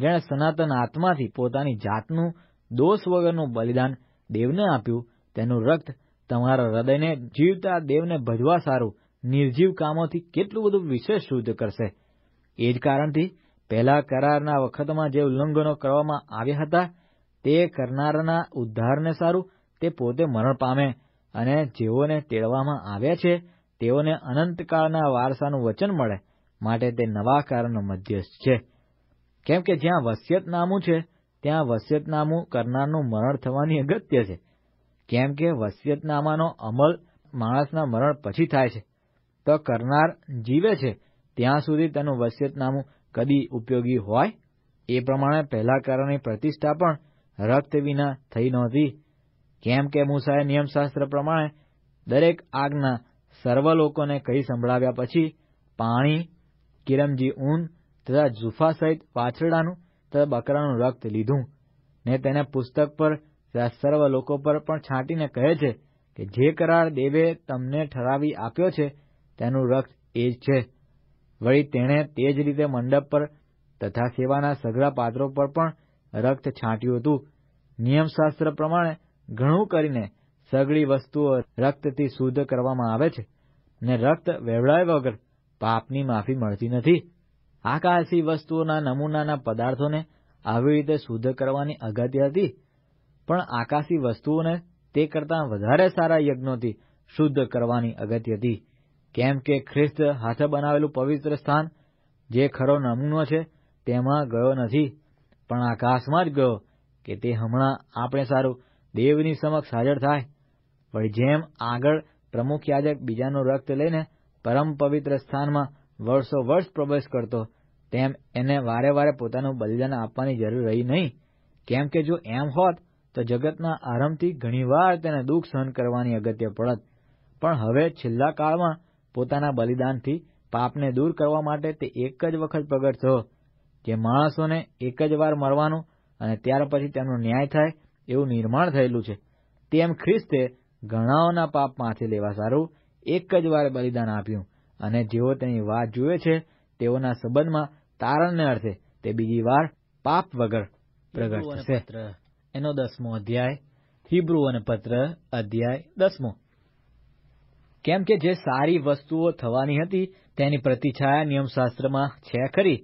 જેણે સનાતન આત્માથી પોતાની જાતનું દોષ વગરનું બલિદાન દેવને આપ્યું તેનું રક્ત તમારા હૃદયને જીવતા દેવને ભજવા સારું નિર્જીવ કામોથી કેટલું બધું વિશેષ શુદ્ધ કરશે એ જ કારણથી પહેલા કરારના વખતમાં જે ઉલ્લંઘનો કરવામાં આવ્યા હતા તે કરનારના ઉદ્ધારને સારું તે પોતે મરણ પામે અને જેઓને તેડવામાં આવ્યા છે તેઓને અનંતકાળના વારસાનું વચન મળે માટે તે નવા કારણ મધ્યસ્થ છે કેમ કે જ્યાં વસિયતનામું છે ત્યાં વસિયતનામું કરનારનું મરણ થવાની અગત્ય છે કેમ કે વસિયતનામાનો અમલ માણસના મરણ પછી થાય છે તો કરનાર જીવે છે ત્યાં સુધી તેનું વસિયતનામું કદી ઉપયોગી હોય એ પ્રમાણે પહેલા કારણની પ્રતિષ્ઠા પણ રક્ત વિના થઈ નહોતી કેમ કે મૂસાએ નિયમશાસ્ત્ર પ્રમાણે દરેક આજ્ઞા સર્વ લોકોને કહી સંભળાવ્યા પછી પાણી કિરમજી ઊન તથા જુફા સહિત વાછરડાનું તથા બકરાનું રક્ત લીધું ને તેને પુસ્તક પર તથા સર્વ લોકો પર પણ છાંટીને કહે છે કે જે કરાર દેવે તમને ઠરાવી આપ્યો છે તેનું રક્ત એ જ છે વળી તેણે તે જ રીતે મંડપ પર તથા સેવાના સઘળા પાત્રો પર પણ રક્ત છાંટ્યું હતું નિયમશાસ્ત્ર પ્રમાણે ઘણું કરીને સઘળી વસ્તુઓ રક્તથી શુદ્ધ કરવામાં આવે છે ને રક્ત વેવડાય વગર પાપની માફી મળતી નથી આકાશી વસ્તુઓના નમૂનાના પદાર્થોને આવી રીતે શુદ્ધ કરવાની અગત્ય હતી પણ આકાશી વસ્તુઓને તે કરતાં વધારે સારા યજ્ઞોથી શુદ્ધ કરવાની અગત્ય હતી કેમ કે ખ્રિસ્ત હાથે બનાવેલું પવિત્ર સ્થાન જે ખરો નમૂનો છે તેમાં ગયો નથી પણ આકાશમાં જ ગયો કે તે હમણાં આપણે સારું દેવની સમક્ષ હાજર થાય વળી જેમ આગળ પ્રમુખ યાજક બીજાનું રક્ત લઈને પરમ પવિત્ર સ્થાનમાં વર્ષો વર્ષ પ્રવેશ કરતો તેમ એને વારે વારે પોતાનું બલિદાન આપવાની જરૂર રહી નહીં કેમ કે જો એમ હોત તો જગતના આરંભથી ઘણીવાર તેને દુઃખ સહન કરવાની અગત્ય પડત પણ હવે છેલ્લા કાળમાં પોતાના બલિદાનથી પાપને દૂર કરવા માટે તે એક જ વખત પ્રગટ થયો જે માણસોને એક જ વાર મરવાનું અને ત્યાર પછી તેમનો ન્યાય થાય એવું નિર્માણ થયેલું છે તેમ ખ્રિસ્તે ઘણાઓના પાપ લેવા સારું એક જ વાર બલિદાન આપ્યું અને જેઓ તેની વાત જુએ છે તેઓના સંબંધમાં તારણને અર્થે તે બીજી વાર પાપ વગર પ્રગટ થશે એનો દસમો અધ્યાય હિબ્રુ અને પત્ર અધ્યાય દસમો કેમ કે જે સારી વસ્તુઓ થવાની હતી તેની પ્રતિછાયા નિયમશાસ્ત્રમાં છે ખરી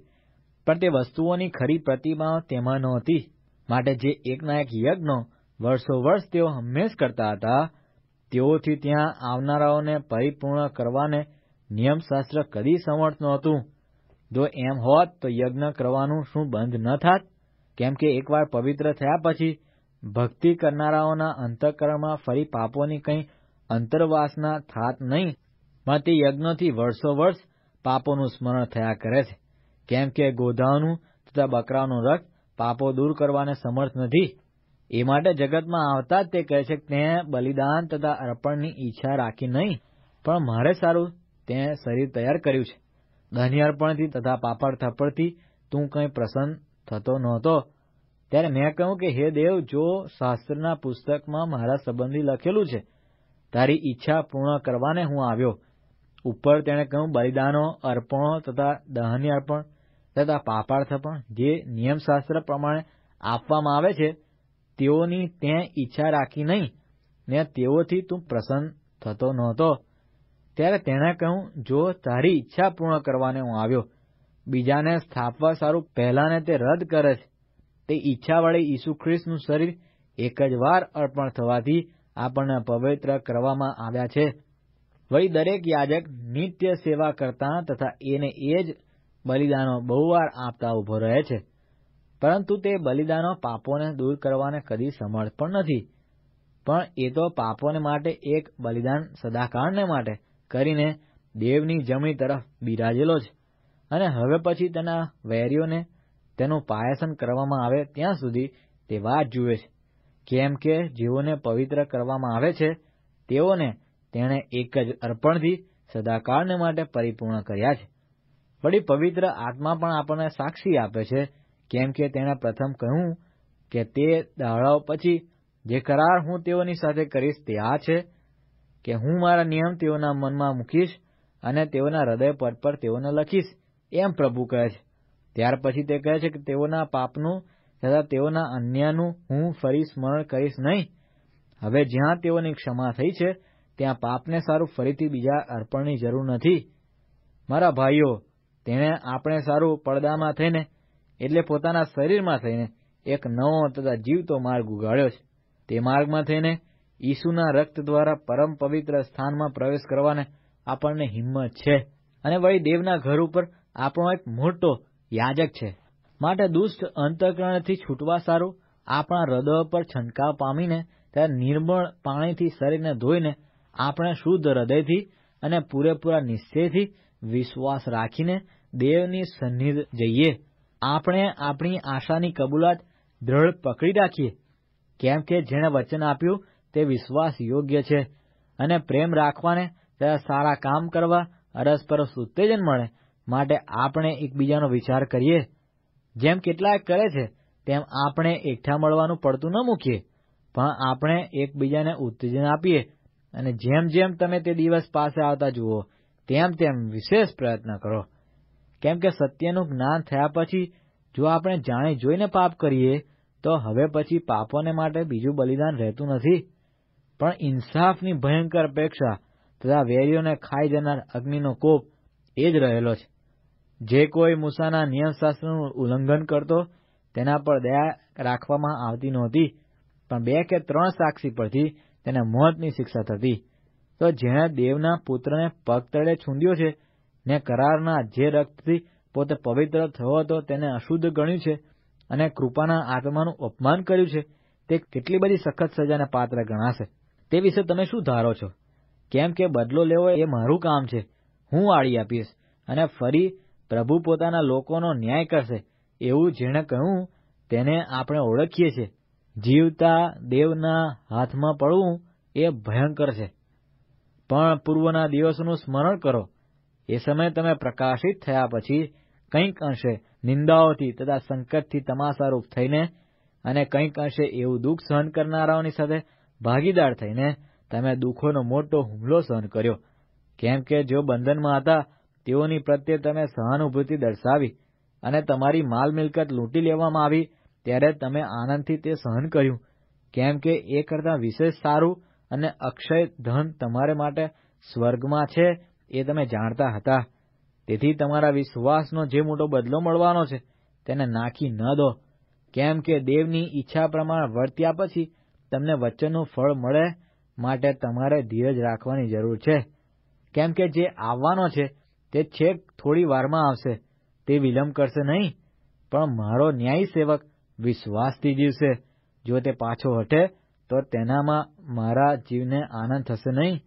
પણ તે વસ્તુઓની ખરી પ્રતિમા તેમાં નહોતી માટે જે એકના એક યજ્ઞો વર્ષો વર્ષ તેઓ હંમેશ કરતા હતા તેઓથી ત્યાં આવનારાઓને પરિપૂર્ણ કરવાને નિયમશાસ્ત્ર કદી સમર્થ નહોતું જો એમ હોત તો યજ્ઞ કરવાનું શું બંધ ન થાત કેમ કે એકવાર પવિત્ર થયા પછી ભક્તિ કરનારાઓના અંતઃકરણમાં ફરી પાપોની કંઈ અંતર્વાસના થાત નહીં પણ તે યજ્ઞોથી વર્ષો વર્ષ પાપોનું સ્મરણ થયા કરે છે કેમ કે ગોધાનું તથા બકરાનું રક્ત પાપો દૂર કરવાને સમર્થ નથી એ માટે જગતમાં આવતા તે કહે છે કે તેણે બલિદાન તથા અર્પણની ઈચ્છા રાખી નહીં પણ મારે સારું તેણે શરીર તૈયાર કર્યું છે દહની અર્પણથી તથા પાપડ થપ્પડથી તું કંઈ પ્રસન્ન થતો નહોતો ત્યારે મેં કહ્યું કે હે દેવ જો શાસ્ત્રના પુસ્તકમાં મારા સંબંધી લખેલું છે તારી ઈચ્છા પૂર્ણ કરવાને હું આવ્યો ઉપર તેણે કહ્યું બલિદાનો અર્પણો તથા દહની અર્પણ તથા પાપડ થપણ જે નિયમશાસ્ત્ર પ્રમાણે આપવામાં આવે છે તેઓની તે ઈચ્છા રાખી નહીં ને તેઓથી તું પ્રસન્ન થતો નહોતો ત્યારે તેણે કહ્યું જો તારી ઈચ્છા પૂર્ણ કરવાને હું આવ્યો બીજાને સ્થાપવા સારું પહેલાને તે રદ કરે છે તે ઈચ્છા ઈચ્છાવાળી ઈસુ ખ્રિસ્તનું શરીર એક જ વાર અર્પણ થવાથી આપણને પવિત્ર કરવામાં આવ્યા છે વળી દરેક યાજક નિત્ય સેવા કરતા તથા એને એ જ બલિદાનો બહુવાર આપતા ઉભો રહે છે પરંતુ તે બલિદાનો પાપોને દૂર કરવાને કદી સમર્થ પણ નથી પણ એ તો પાપોને માટે એક બલિદાન સદાકાળને માટે કરીને દેવની જમણી તરફ બિરાજેલો છે અને હવે પછી તેના વેરીઓને તેનું પાયસન કરવામાં આવે ત્યાં સુધી તે વાત જુએ છે કેમ કે જેઓને પવિત્ર કરવામાં આવે છે તેઓને તેણે એક જ અર્પણથી સદાકાળને માટે પરિપૂર્ણ કર્યા છે વળી પવિત્ર આત્મા પણ આપણને સાક્ષી આપે છે કેમ કે તેણે પ્રથમ કહ્યું કે તે દાડાઓ પછી જે કરાર હું તેઓની સાથે કરીશ તે આ છે કે હું મારા નિયમ તેઓના મનમાં મૂકીશ અને તેઓના હૃદય પદ પર તેઓને લખીશ એમ પ્રભુ કહે છે ત્યાર પછી તે કહે છે કે તેઓના પાપનું તથા તેઓના અન્યનું હું ફરી સ્મરણ કરીશ નહીં હવે જ્યાં તેઓની ક્ષમા થઈ છે ત્યાં પાપને સારું ફરીથી બીજા અર્પણની જરૂર નથી મારા ભાઈઓ તેણે આપણે સારું પડદામાં થઈને એટલે પોતાના શરીરમાં થઈને એક નવો તથા જીવતો માર્ગ ઉગાડ્યો છે તે માર્ગમાં થઈને ઈસુના રક્ત દ્વારા પરમ પવિત્ર સ્થાનમાં પ્રવેશ કરવાને આપણને હિંમત છે અને વળી દેવના ઘર ઉપર આપણો એક મોટો યાજક છે માટે દુષ્ટ અંતકરણથી છૂટવા સારું આપણા હૃદય પર છંટકાવ પામીને ત્યારે નિર્મળ પાણીથી શરીરને ધોઈને આપણે શુદ્ધ હૃદયથી અને પૂરેપૂરા નિશ્ચયથી વિશ્વાસ રાખીને દેવની સન્નિધ જઈએ આપણે આપણી આશાની કબૂલાત દ્રઢ પકડી રાખીએ કેમ કે જેણે વચન આપ્યું તે વિશ્વાસ યોગ્ય છે અને પ્રેમ રાખવાને તથા સારા કામ કરવા અરસપરસ ઉત્તેજન મળે માટે આપણે એકબીજાનો વિચાર કરીએ જેમ કેટલાક કરે છે તેમ આપણે એકઠા મળવાનું પડતું ન મૂકીએ પણ આપણે એકબીજાને ઉત્તેજન આપીએ અને જેમ જેમ તમે તે દિવસ પાસે આવતા જુઓ તેમ તેમ વિશેષ પ્રયત્ન કરો કેમ કે સત્યનું જ્ઞાન થયા પછી જો આપણે જાણે જોઈને પાપ કરીએ તો હવે પછી પાપોને માટે બીજું બલિદાન રહેતું નથી પણ ઇન્સાફની ભયંકર અપેક્ષા તથા વેરીઓને ખાઈ જનાર અગ્નિનો કોપ એ જ રહેલો છે જે કોઈ મૂસાના નિયમશાસ્ત્રનું ઉલ્લંઘન કરતો તેના પર દયા રાખવામાં આવતી નહોતી પણ બે કે ત્રણ સાક્ષી પરથી તેને મોતની શિક્ષા થતી તો જેણે દેવના પુત્રને પગતળે છૂંદ્યો છે ને કરારના જે રક્તથી પોતે પવિત્ર થયો હતો તેને અશુદ્ધ ગણ્યું છે અને કૃપાના આત્માનું અપમાન કર્યું છે તે કેટલી બધી સખત સજાને પાત્ર ગણાશે તે વિશે તમે શું ધારો છો કેમ કે બદલો લેવો એ મારું કામ છે હું આળી આપીશ અને ફરી પ્રભુ પોતાના લોકોનો ન્યાય કરશે એવું જેણે કહ્યું તેને આપણે ઓળખીએ છીએ જીવતા દેવના હાથમાં પડવું એ ભયંકર છે પણ પૂર્વના દિવસનું સ્મરણ કરો એ સમયે તમે પ્રકાશિત થયા પછી કંઈક અંશે નિંદાઓથી તથા સંકટથી તમાસારૂપ થઈને અને કંઈક અંશે એવું દુઃખ સહન કરનારાઓની સાથે ભાગીદાર થઈને તમે દુઃખોનો મોટો હુમલો સહન કર્યો કેમ કે જો બંધનમાં હતા તેઓની પ્રત્યે તમે સહાનુભૂતિ દર્શાવી અને તમારી માલ મિલકત લૂંટી લેવામાં આવી ત્યારે તમે આનંદથી તે સહન કર્યું કેમ કે એ કરતાં વિશેષ સારું અને અક્ષય ધન તમારે માટે સ્વર્ગમાં છે એ તમે જાણતા હતા તેથી તમારા વિશ્વાસનો જે મોટો બદલો મળવાનો છે તેને નાખી ન દો કેમ કે દેવની ઈચ્છા પ્રમાણે વર્ત્યા પછી તમને વચનનું ફળ મળે માટે તમારે ધીરજ રાખવાની જરૂર છે કેમ કે જે આવવાનો છે તે છેક થોડી વારમાં આવશે તે વિલંબ કરશે નહીં પણ મારો ન્યાય સેવક વિશ્વાસથી જીવશે જો તે પાછો હટે તો તેનામાં મારા જીવને આનંદ થશે નહીં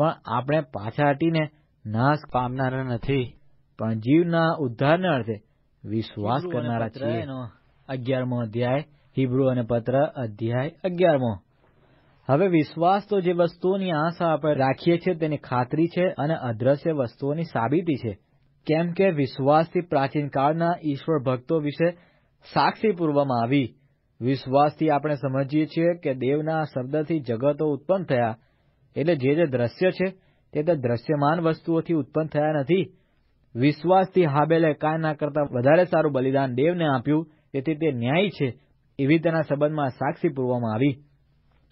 પણ આપણે પાછા હટીને નાશ પામનારા નથી પણ જીવના ઉદ્ધારને અર્થે વિશ્વાસ કરનારા છીએ અગિયારમો અધ્યાય હિબ્રુ અને પત્ર અધ્યાય અગિયારમો હવે વિશ્વાસ તો જે વસ્તુઓની આશા આપણે રાખીએ છીએ તેની ખાતરી છે અને અદ્રશ્ય વસ્તુઓની સાબિતી છે કેમ કે વિશ્વાસથી પ્રાચીન કાળના ઈશ્વર ભક્તો વિશે સાક્ષી પૂરવામાં આવી વિશ્વાસથી આપણે સમજીએ છીએ કે દેવના શબ્દથી જગતો ઉત્પન્ન થયા એટલે જે જે દ્રશ્ય છે તે તે દ્રશ્યમાન વસ્તુઓથી ઉત્પન્ન થયા નથી વિશ્વાસથી હાબેલે કાયના કરતા વધારે સારું બલિદાન દેવને આપ્યું તેથી તે ન્યાય છે એવી તેના સંબંધમાં સાક્ષી પૂરવામાં આવી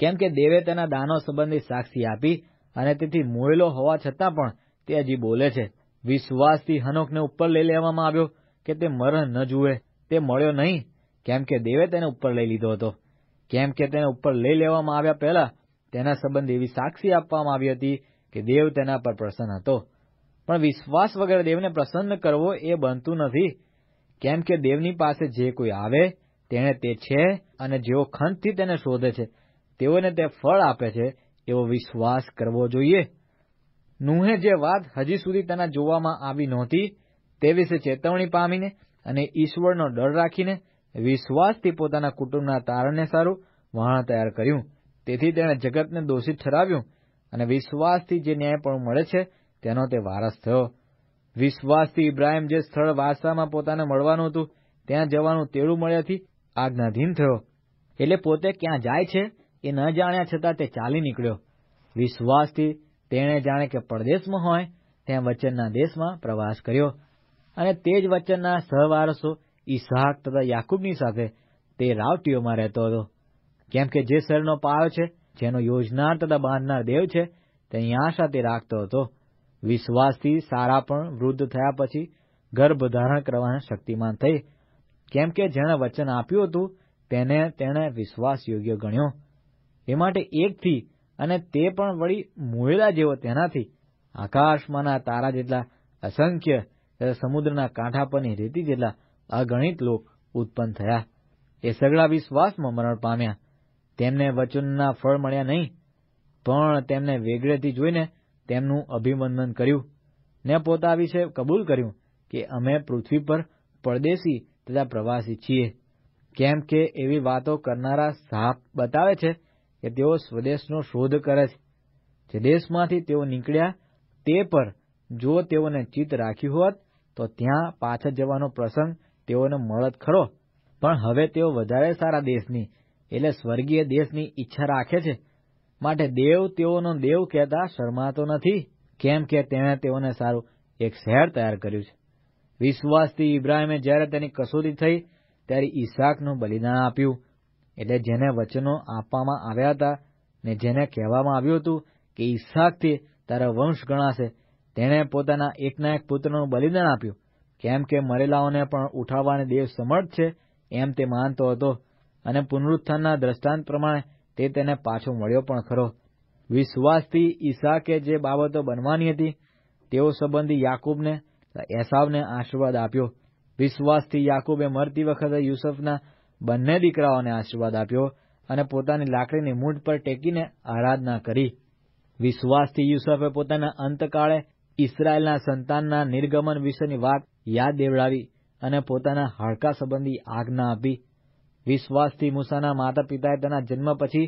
કેમ કે દેવે તેના દાનો સંબંધી સાક્ષી આપી અને તેથી મોયલો હોવા છતાં પણ તે હજી બોલે છે વિશ્વાસથી હનોકને ઉપર લઈ લેવામાં આવ્યો કે તે મરણ ન જુએ તે મળ્યો નહીં કેમ કે દેવે તેને ઉપર લઈ લીધો હતો કેમ કે તેને ઉપર લઈ લેવામાં આવ્યા પહેલા તેના સંબંધ એવી સાક્ષી આપવામાં આવી હતી કે દેવ તેના પર પ્રસન્ન હતો પણ વિશ્વાસ વગર દેવને પ્રસન્ન કરવો એ બનતું નથી કેમ કે દેવની પાસે જે કોઈ આવે તેણે તે છે અને જેઓ ખંતથી તેને શોધે છે તેઓને તે ફળ આપે છે એવો વિશ્વાસ કરવો જોઈએ નુહે જે વાત હજી સુધી તેના જોવામાં આવી નહોતી તે વિશે ચેતવણી પામીને અને ઈશ્વરનો ડર રાખીને વિશ્વાસથી પોતાના કુટુંબના તારણને સારું વહાણ તૈયાર કર્યું તેથી તેણે જગતને દોષિત ઠરાવ્યું અને વિશ્વાસથી જે ન્યાય પણ મળે છે તેનો તે વારસ થયો વિશ્વાસથી ઇબ્રાહીમ જે સ્થળ વારસામાં પોતાને મળવાનું હતું ત્યાં જવાનું તેડું મળ્યાથી આજ્ઞાધીન થયો એટલે પોતે ક્યાં જાય છે એ ન જાણ્યા છતાં તે ચાલી નીકળ્યો વિશ્વાસથી તેણે જાણે કે પરદેશમાં હોય ત્યાં વચનના દેશમાં પ્રવાસ કર્યો અને તે જ વચનના સહવારસો ઈસહાક તથા યાકુબની સાથે તે રાવટીઓમાં રહેતો હતો કેમ કે જે સરનો પાયો છે જેનો યોજનાર તથા બાંધનાર દેવ છે તેની આશા તે રાખતો હતો વિશ્વાસથી સારા પણ વૃદ્ધ થયા પછી ગર્ભધારણ ધારણ કરવાના શક્તિમાન થઈ કેમ કે જેણે વચન આપ્યું હતું તેને તેણે વિશ્વાસ યોગ્ય ગણ્યો એ માટે એકથી અને તે પણ વળી મોયેલા જેવો તેનાથી આકાશમાંના તારા જેટલા અસંખ્ય સમુદ્રના કાંઠા પરની રેતી જેટલા અગણિત લોક ઉત્પન્ન થયા એ સગળા વિશ્વાસમાં મરણ પામ્યા તેમને વચનના ફળ મળ્યા નહીં પણ તેમને વેગળેથી જોઈને તેમનું અભિવંદન કર્યું ને પોતા વિશે કબૂલ કર્યું કે અમે પૃથ્વી પર પરદેશી તથા પ્રવાસી છીએ કેમ કે એવી વાતો કરનારા સાપ બતાવે છે કે તેઓ સ્વદેશનો શોધ કરે છે જે દેશમાંથી તેઓ નીકળ્યા તે પર જો તેઓને ચિત્ત રાખ્યું હોત તો ત્યાં પાછળ જવાનો પ્રસંગ તેઓને મળત ખરો પણ હવે તેઓ વધારે સારા દેશની એટલે સ્વર્ગીય દેશની ઈચ્છા રાખે છે માટે દેવ તેઓનો દેવ કહેતા શરમાતો નથી કેમ કે તેણે તેઓને સારું એક શહેર તૈયાર કર્યું છે વિશ્વાસથી ઇબ્રાહીમે જ્યારે તેની કસોટી થઈ ત્યારે ઈસાકનું બલિદાન આપ્યું એટલે જેને વચનો આપવામાં આવ્યા હતા ને જેને કહેવામાં આવ્યું હતું કે ઈસાકથી તારા વંશ ગણાશે તેણે પોતાના એકના એક પુત્રનું બલિદાન આપ્યું કેમ કે મરેલાઓને પણ ઉઠાવવાને દેવ સમર્થ છે એમ તે માનતો હતો અને પુનરુત્થાનના દ્રષ્ટાંત પ્રમાણે તે તેને પાછો મળ્યો પણ ખરો વિશ્વાસથી ઈશા કે જે બાબતો બનવાની હતી તેઓ સંબંધી યાકૂબને એસાવને આશીર્વાદ આપ્યો વિશ્વાસથી યાકુબે મરતી વખતે યુસુફના બંને દીકરાઓને આશીર્વાદ આપ્યો અને પોતાની લાકડીની મૂઠ પર ટેકીને આરાધના કરી વિશ્વાસથી યુસુફે પોતાના અંતકાળે ઇસરાયેલના સંતાનના નિર્ગમન વિશેની વાત યાદ દેવડાવી અને પોતાના હાડકા સંબંધી આજ્ઞા આપી વિશ્વાસથી મૂસાના માતા પિતાએ તેના જન્મ પછી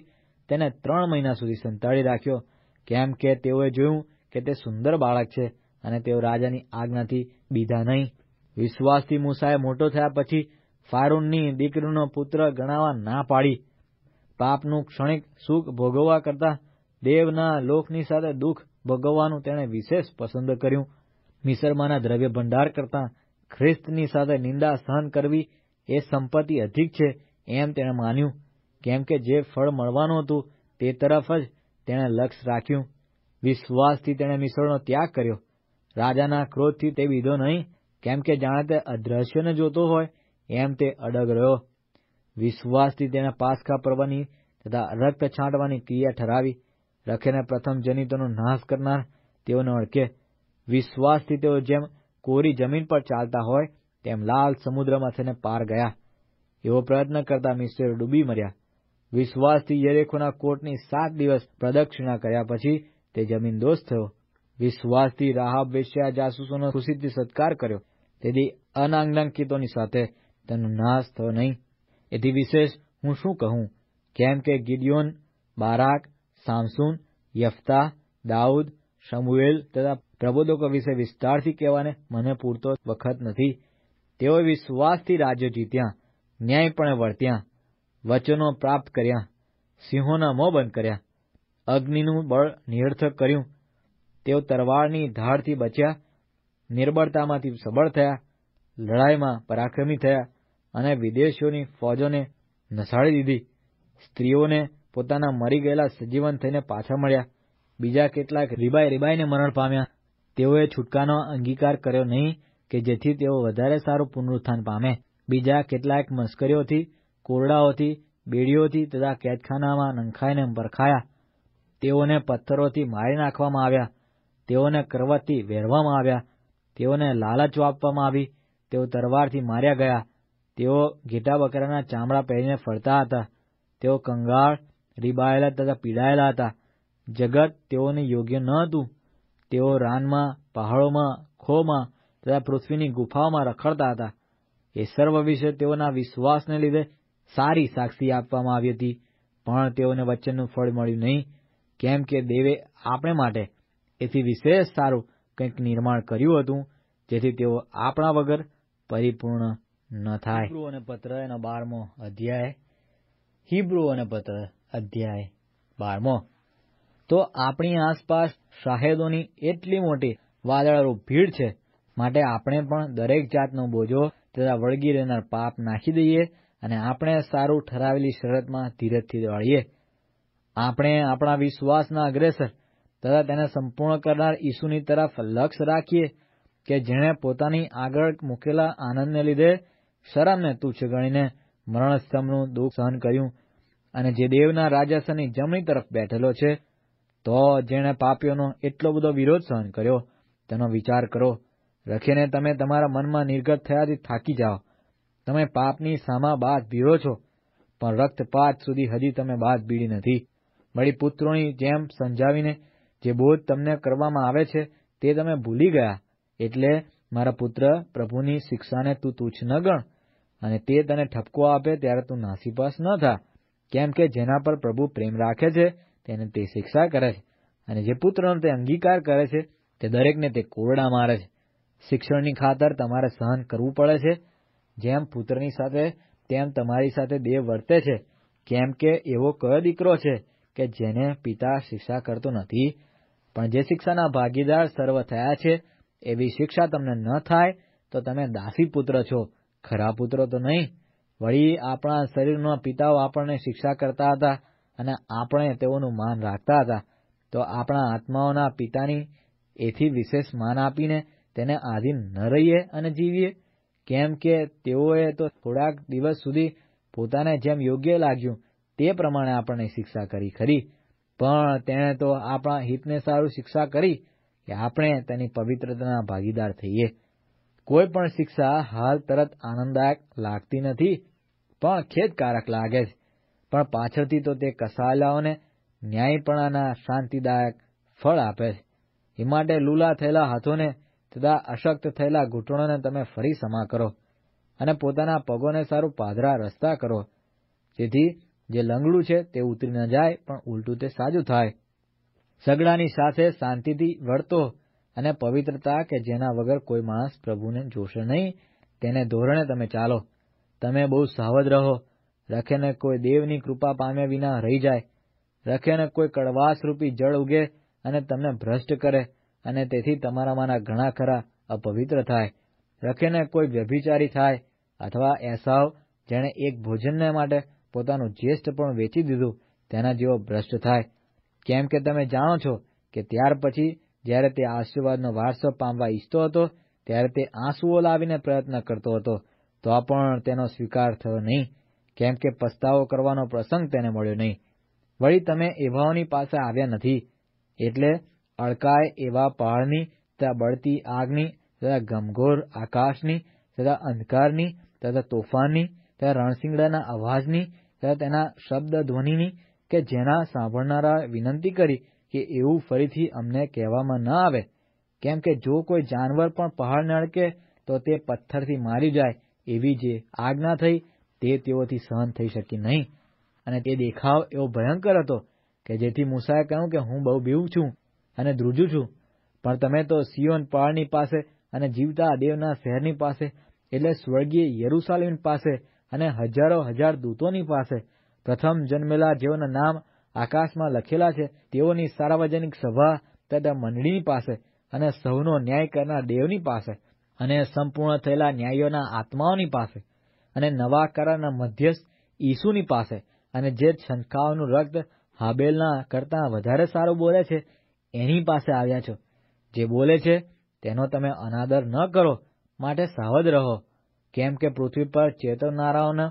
તેને ત્રણ મહિના સુધી સંતાડી રાખ્યો કેમ કે તેઓએ જોયું કે તે સુંદર બાળક છે અને તેઓ રાજાની આજ્ઞાથી બીધા નહીં વિશ્વાસથી મૂસાએ મોટો થયા પછી ફારૂનની દીકરીનો પુત્ર ગણાવા ના પાડી પાપનું ક્ષણિક સુખ ભોગવવા કરતા દેવના લોકની સાથે દુઃખ ભોગવવાનું તેણે વિશેષ પસંદ કર્યું મિસરમાંના દ્રવ્ય ભંડાર કરતાં ખ્રિસ્તની સાથે નિંદા સહન કરવી એ સંપત્તિ અધિક છે એમ તેણે માન્યું કેમ કે જે ફળ મળવાનું હતું તે તરફ જ તેણે લક્ષ રાખ્યું વિશ્વાસથી તેણે મિશ્રનો ત્યાગ કર્યો રાજાના ક્રોધથી તે બીધો નહીં કેમ કે જાણે તે અદ્રશ્યને જોતો હોય એમ તે અડગ રહ્યો વિશ્વાસથી તેણે પાસખા પર્વની તથા રક્ત છાંટવાની ક્રિયા ઠરાવી રખેને પ્રથમ જનિતોનો નાશ કરનાર તેઓને ઓળખે વિશ્વાસથી તેઓ જેમ કોરી જમીન પર ચાલતા હોય તેમ લાલ સમુદ્રમાં થઈને પાર ગયા એવો પ્રયત્ન કરતા મિસ્ટર ડૂબી મર્યા વિશ્વાસથી યરેખોના કોર્ટની સાત દિવસ પ્રદક્ષિણા કર્યા પછી તે જમીનદોસ્ત થયો વિશ્વાસથી રાહબ વેશ્યા જાસૂસોનો ખુશીથી સત્કાર કર્યો તેથી અનાંકિતોની સાથે તેનો નાશ થયો નહીં એથી વિશેષ હું શું કહું કેમ કે ગિડિયોન બારાક સામસુન યફતા દાઉદ શમુએલ તથા પ્રબોધકો વિશે વિસ્તારથી કહેવાને મને પૂરતો વખત નથી તેઓ વિશ્વાસથી રાજ્ય જીત્યા ન્યાયપણે વર્ત્યા વચનો પ્રાપ્ત કર્યા સિંહોના મોં બંધ કર્યા અગ્નિનું બળ નિરર્થક કર્યું તેઓ તરવારની ધારથી બચ્યા નિર્બળતામાંથી સબળ થયા લડાઈમાં પરાક્રમી થયા અને વિદેશીઓની ફોજોને નસાડી દીધી સ્ત્રીઓને પોતાના મરી ગયેલા સજીવન થઈને પાછા મળ્યા બીજા કેટલાક રીબાઈ રીબાઈને મરણ પામ્યા તેઓએ છુટકાનો અંગીકાર કર્યો નહીં કે જેથી તેઓ વધારે સારું પુનરુત્થાન પામે બીજા કેટલાક મશ્કરીઓથી કોરડાઓથી બેડીઓથી તથા કેદખાનામાં નંખાઈને પરખાયા તેઓને પથ્થરોથી મારી નાખવામાં આવ્યા તેઓને કરવતથી વેરવામાં આવ્યા તેઓને લાલચ આપવામાં આવી તેઓ તરવારથી માર્યા ગયા તેઓ ઘેટા બકરાના ચામડા પહેરીને ફરતા હતા તેઓ કંગાળ રીબાયેલા તથા પીડાયેલા હતા જગત તેઓને યોગ્ય ન હતું તેઓ રાનમાં પહાડોમાં ખોમાં તથા પૃથ્વીની ગુફાઓમાં રખડતા હતા એ સર્વ વિશે તેઓના વિશ્વાસને લીધે સારી સાક્ષી આપવામાં આવી હતી પણ તેઓને વચનનું ફળ મળ્યું નહીં કેમ કે દેવે આપણે માટે એથી વિશેષ સારું કંઈક નિર્માણ કર્યું હતું જેથી તેઓ આપણા વગર પરિપૂર્ણ ન થાય હિબ્રુ અને પત્ર એનો બારમો અધ્યાય હિબ્રુ અને પત્ર અધ્યાય બારમો તો આપણી આસપાસ શાહેદોની એટલી મોટી વાદળરૂપ ભીડ છે માટે આપણે પણ દરેક જાતનો બોજો તથા વળગી રહેનાર પાપ નાખી દઈએ અને આપણે સારું ઠરાવેલી શરતમાં ધીરજથી વાળીએ આપણે આપણા વિશ્વાસના અગ્રેસર તથા તેને સંપૂર્ણ કરનાર ઈસુની તરફ લક્ષ રાખીએ કે જેણે પોતાની આગળ મૂકેલા આનંદને લીધે શરમને તુચ્છ ગણીને મરણસ્તંભનું દુઃખ સહન કર્યું અને જે દેવના રાજાસનની જમણી તરફ બેઠેલો છે તો જેણે પાપીઓનો એટલો બધો વિરોધ સહન કર્યો તેનો વિચાર કરો રખીને તમે તમારા મનમાં નિર્ગત થયાથી થાકી જાઓ તમે પાપની સામા બાદ ભીરો છો પણ રક્તપાત સુધી હજી તમે બાદ બીડી નથી મળી પુત્રોની જેમ સમજાવીને જે બોધ તમને કરવામાં આવે છે તે તમે ભૂલી ગયા એટલે મારા પુત્ર પ્રભુની શિક્ષાને તું તુચ્છ ન ગણ અને તે તને ઠપકો આપે ત્યારે તું નાસીપાસ ન થા કેમ કે જેના પર પ્રભુ પ્રેમ રાખે છે તેને તે શિક્ષા કરે છે અને જે પુત્રનો તે અંગીકાર કરે છે તે દરેકને તે કોરડા મારે છે શિક્ષણની ખાતર તમારે સહન કરવું પડે છે જેમ પુત્રની સાથે તેમ તમારી સાથે દેહ વર્તે છે કેમ કે એવો કયો દીકરો છે કે જેને પિતા શિક્ષા કરતો નથી પણ જે શિક્ષાના ભાગીદાર સર્વ થયા છે એવી શિક્ષા તમને ન થાય તો તમે દાસી પુત્ર છો ખરા પુત્ર તો નહીં વળી આપણા શરીરના પિતાઓ આપણને શિક્ષા કરતા હતા અને આપણે તેઓનું માન રાખતા હતા તો આપણા આત્માઓના પિતાની એથી વિશેષ માન આપીને તેને આધીન ન રહીએ અને જીવીએ કેમ કે તેઓએ તો થોડાક દિવસ સુધી પોતાને જેમ યોગ્ય લાગ્યું તે પ્રમાણે આપણને શિક્ષા કરી ખરી પણ તેણે તો આપણા હિતને સારું શિક્ષા કરી કે આપણે તેની પવિત્રતાના ભાગીદાર થઈએ કોઈ પણ શિક્ષા હાલ તરત આનંદદાયક લાગતી નથી પણ ખેદકારક લાગે છે પણ પાછળથી તો તે કસાયેલાઓને ન્યાયપણાના શાંતિદાયક ફળ આપે છે એ માટે લૂલા થયેલા હાથોને તથા અશક્ત થયેલા ઘૂંટણોને તમે ફરી સમા કરો અને પોતાના પગોને સારું પાદરા રસ્તા કરો જેથી જે લંગડું છે તે ઉતરી ન જાય પણ ઉલટું તે સાજું થાય સગડાની સાથે શાંતિથી વળતો અને પવિત્રતા કે જેના વગર કોઈ માણસ પ્રભુને જોશે નહીં તેને ધોરણે તમે ચાલો તમે બહુ સાવધ રહો રખેને કોઈ દેવની કૃપા પામ્યા વિના રહી જાય રખેને કોઈ કડવાશ જળ ઉગે અને તમને ભ્રષ્ટ કરે અને તેથી તમારામાંના ઘણા ખરા અપવિત્ર થાય રખીને કોઈ વ્યભિચારી થાય અથવા એસાવ જેણે એક ભોજનને માટે પોતાનું જ્યેષ્ઠ પણ વેચી દીધું તેના જેવો ભ્રષ્ટ થાય કેમ કે તમે જાણો છો કે ત્યાર પછી જ્યારે તે આશીર્વાદનો વારસો પામવા ઈચ્છતો હતો ત્યારે તે આંસુઓ લાવીને પ્રયત્ન કરતો હતો તો પણ તેનો સ્વીકાર થયો નહીં કેમ કે પસ્તાવો કરવાનો પ્રસંગ તેને મળ્યો નહીં વળી તમે એવાઓની પાસે આવ્યા નથી એટલે અળકાય એવા પહાડની તથા બળતી આગની તથા ગમઘોર આકાશની તથા અંધકારની તથા તોફાનની તથા રણસિંગડાના અવાજની તથા તેના શબ્દ ધ્વનિની કે જેના સાંભળનારા વિનંતી કરી કે એવું ફરીથી અમને કહેવામાં ન આવે કેમ કે જો કોઈ જાનવર પણ પહાડને અડકે તો તે પથ્થરથી મારી જાય એવી જે આજ્ઞા થઈ તે તેઓથી સહન થઈ શકી નહીં અને તે દેખાવ એવો ભયંકર હતો કે જેથી મૂસાએ કહ્યું કે હું બહુ બીવું છું અને ધ્રુજું છું પણ તમે તો સિયોન પહાડની પાસે અને જીવતા દેવના શહેરની પાસે એટલે સ્વર્ગીય યરૂસાલેમ પાસે અને હજારો હજાર દૂતોની પાસે પ્રથમ જન્મેલા જેઓના નામ આકાશમાં લખેલા છે તેઓની સાર્વજનિક સભા તથા મંડળીની પાસે અને સૌનો ન્યાય કરનાર દેવની પાસે અને સંપૂર્ણ થયેલા ન્યાયોના આત્માઓની પાસે અને નવા કરારના મધ્યસ્થ ઈસુની પાસે અને જે છંકાવનું રક્ત હાબેલના કરતાં વધારે સારું બોલે છે એની પાસે આવ્યા છો જે બોલે છે તેનો તમે અનાદર ન કરો માટે સાવધ રહો કેમ કે પૃથ્વી પર ચેતવનારાઓનો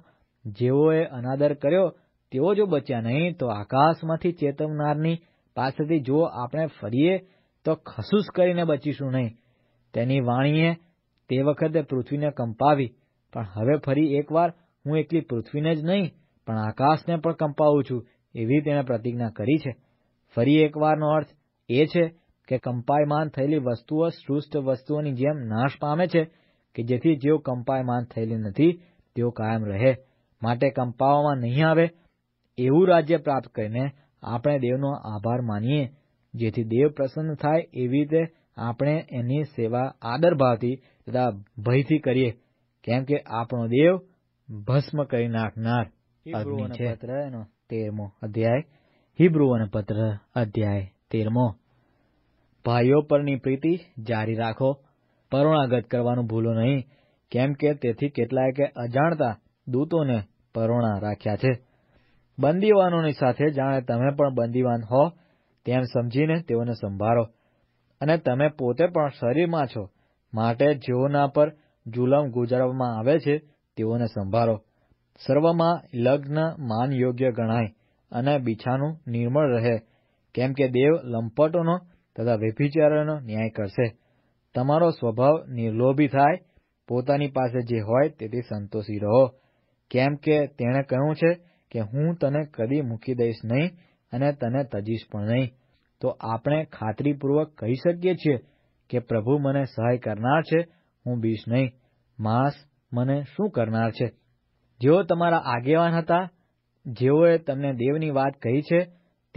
જેઓએ અનાદર કર્યો તેઓ જો બચ્યા નહીં તો આકાશમાંથી ચેતવનારની પાસેથી જો આપણે ફરીએ તો ખસૂસ કરીને બચીશું નહીં તેની વાણીએ તે વખતે પૃથ્વીને કંપાવી પણ હવે ફરી એકવાર હું એકલી પૃથ્વીને જ નહીં પણ આકાશને પણ કંપાવું છું એવી તેણે પ્રતિજ્ઞા કરી છે ફરી એકવારનો અર્થ એ છે કે કંપાયમાન થયેલી વસ્તુઓ સૃષ્ટ વસ્તુઓની જેમ નાશ પામે છે કે જેથી જેઓ કંપાયમાન થયેલી નથી તેઓ કાયમ રહે માટે કંપાવામાં નહીં આવે એવું રાજ્ય પ્રાપ્ત કરીને આપણે દેવનો આભાર માનીએ જેથી દેવ પ્રસન્ન થાય એવી રીતે આપણે એની સેવા આદરભાવથી તથા ભયથી કરીએ કેમ કે આપણો દેવ ભસ્મ કરી નાખનાર અગ્નિ છે તેરમો અધ્યાય હિબ્રુઓને પત્ર અધ્યાય તેરમો ભાઈઓ પરની પ્રીતિ જારી રાખો પરોણાગત કરવાનું ભૂલો નહીં કેમ કે તેથી કેટલાયે અજાણતા દૂતોને પરોણા રાખ્યા છે બંદીવાનોની સાથે જાણે તમે પણ બંદીવાન હો તેમ સમજીને તેઓને સંભાળો અને તમે પોતે પણ શરીરમાં છો માટે જેઓના પર જુલમ ગુજારવામાં આવે છે તેઓને સંભાળો સર્વમાં લગ્ન માન યોગ્ય ગણાય અને બીછાનું નિર્મળ રહે કેમ કે દેવ લંપટોનો તથા વ્યભિચારોનો ન્યાય કરશે તમારો સ્વભાવ નિર્લોભી થાય પોતાની પાસે જે હોય તેથી સંતોષી રહો કેમ કે તેણે કહ્યું છે કે હું તને કદી મૂકી દઈશ નહીં અને તને તજીશ પણ નહીં તો આપણે ખાતરીપૂર્વક કહી શકીએ છીએ કે પ્રભુ મને સહાય કરનાર છે હું બીશ નહીં માણસ મને શું કરનાર છે જેઓ તમારા આગેવાન હતા જેઓએ તમને દેવની વાત કહી છે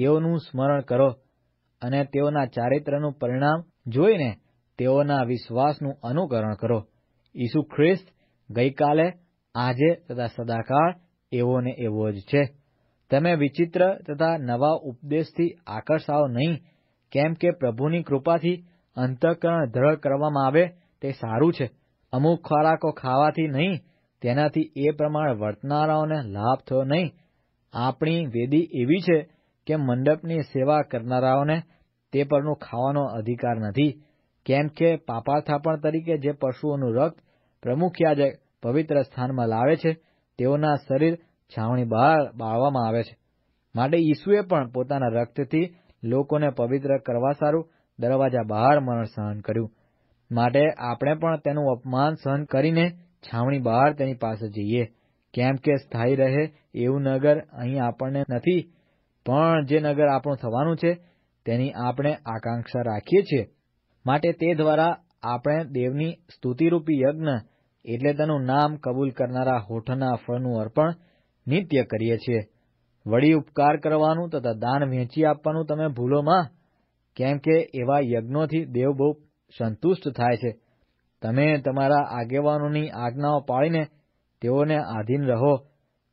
તેઓનું સ્મરણ કરો અને તેઓના ચારિત્રનું પરિણામ જોઈને તેઓના વિશ્વાસનું અનુકરણ કરો ઈસુ ખ્રિસ્ત ગઈકાલે આજે તથા સદાકાળ એવો ને એવો જ છે તમે વિચિત્ર તથા નવા ઉપદેશથી આકર્ષાઓ નહીં કેમ કે પ્રભુની કૃપાથી અંતઃકરણ દ્રઢ કરવામાં આવે તે સારું છે અમુક ખોરાકો ખાવાથી નહીં તેનાથી એ પ્રમાણે વર્તનારાઓને લાભ થયો નહીં આપણી વેદી એવી છે કે મંડપની સેવા કરનારાઓને તે પરનું ખાવાનો અધિકાર નથી કેમ કે પાપાથાપણ તરીકે જે પશુઓનું રક્ત પ્રમુખ યાજક પવિત્ર સ્થાનમાં લાવે છે તેઓના શરીર છાવણી બહાર બાળવામાં આવે છે માટે ઈસુએ પણ પોતાના રક્તથી લોકોને પવિત્ર કરવા સારું દરવાજા બહાર મરણ સહન કર્યું માટે આપણે પણ તેનું અપમાન સહન કરીને છાવણી બહાર તેની પાસે જઈએ કેમ કે સ્થાયી રહે એવું નગર અહીં આપણને નથી પણ જે નગર આપણું થવાનું છે તેની આપણે આકાંક્ષા રાખીએ છીએ માટે તે દ્વારા આપણે દેવની સ્તુતિરૂપી યજ્ઞ એટલે તેનું નામ કબૂલ કરનારા હોઠના ફળનું અર્પણ નિત્ય કરીએ છીએ વળી ઉપકાર કરવાનું તથા દાન વહેંચી આપવાનું તમે ભૂલોમાં કેમ કે એવા યજ્ઞોથી દેવ બહુ સંતુષ્ટ થાય છે તમે તમારા આગેવાનોની આજ્ઞાઓ પાળીને તેઓને આધીન રહો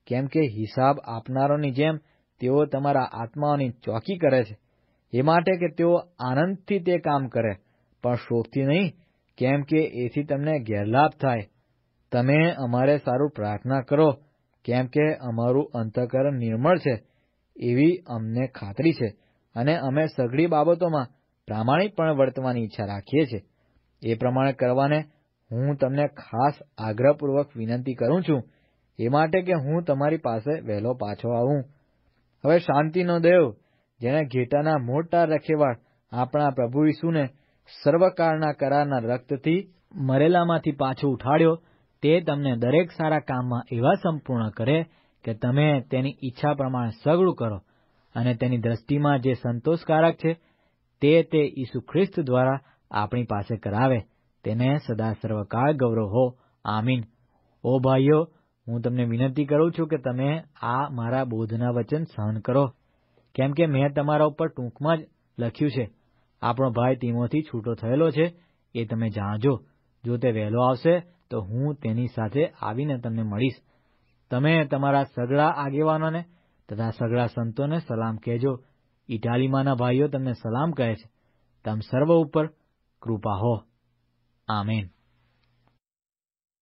કેમ કે હિસાબ આપનારોની જેમ તેઓ તમારા આત્માઓની ચોકી કરે છે એ માટે કે તેઓ આનંદથી તે કામ કરે પણ શોખથી નહીં કેમ કે એથી તમને ગેરલાભ થાય તમે અમારે સારું પ્રાર્થના કરો કેમ કે અમારું અંતકરણ નિર્મળ છે એવી અમને ખાતરી છે અને અમે સઘળી બાબતોમાં પ્રામાણિકપણે વર્તવાની ઈચ્છા રાખીએ છીએ એ પ્રમાણે કરવાને હું તમને ખાસ આગ્રહપૂર્વક વિનંતી કરું છું એ માટે કે હું તમારી પાસે વહેલો પાછો આવું હવે શાંતિનો દેવ જેણે ઘેટાના મોટા રખેવાળ આપણા પ્રભુ ઈસુને સર્વકાળના કરારના રક્તથી મરેલામાંથી પાછું ઉઠાડ્યો તે તમને દરેક સારા કામમાં એવા સંપૂર્ણ કરે કે તમે તેની ઈચ્છા પ્રમાણે સગળું કરો અને તેની દ્રષ્ટિમાં જે સંતોષકારક છે તે તે ઈસુ ખ્રિસ્ત દ્વારા આપણી પાસે કરાવે તેને સદા સર્વકાળ ગૌરવ હો આમીન ઓ ભાઈઓ હું તમને વિનંતી કરું છું કે તમે આ મારા બોધના વચન સહન કરો કેમ કે મેં તમારા ઉપર ટૂંકમાં જ લખ્યું છે આપણો ભાઈ તીમોથી છૂટો થયેલો છે એ તમે જાણજો જો તે વહેલો આવશે તો હું તેની સાથે આવીને તમને મળીશ તમે તમારા સગળા આગેવાનોને તથા સગળા સંતોને સલામ કહેજો ઇટાલીમાંના ભાઈઓ તમને સલામ કહે છે તમ સર્વ ઉપર કૃપા હો આમેન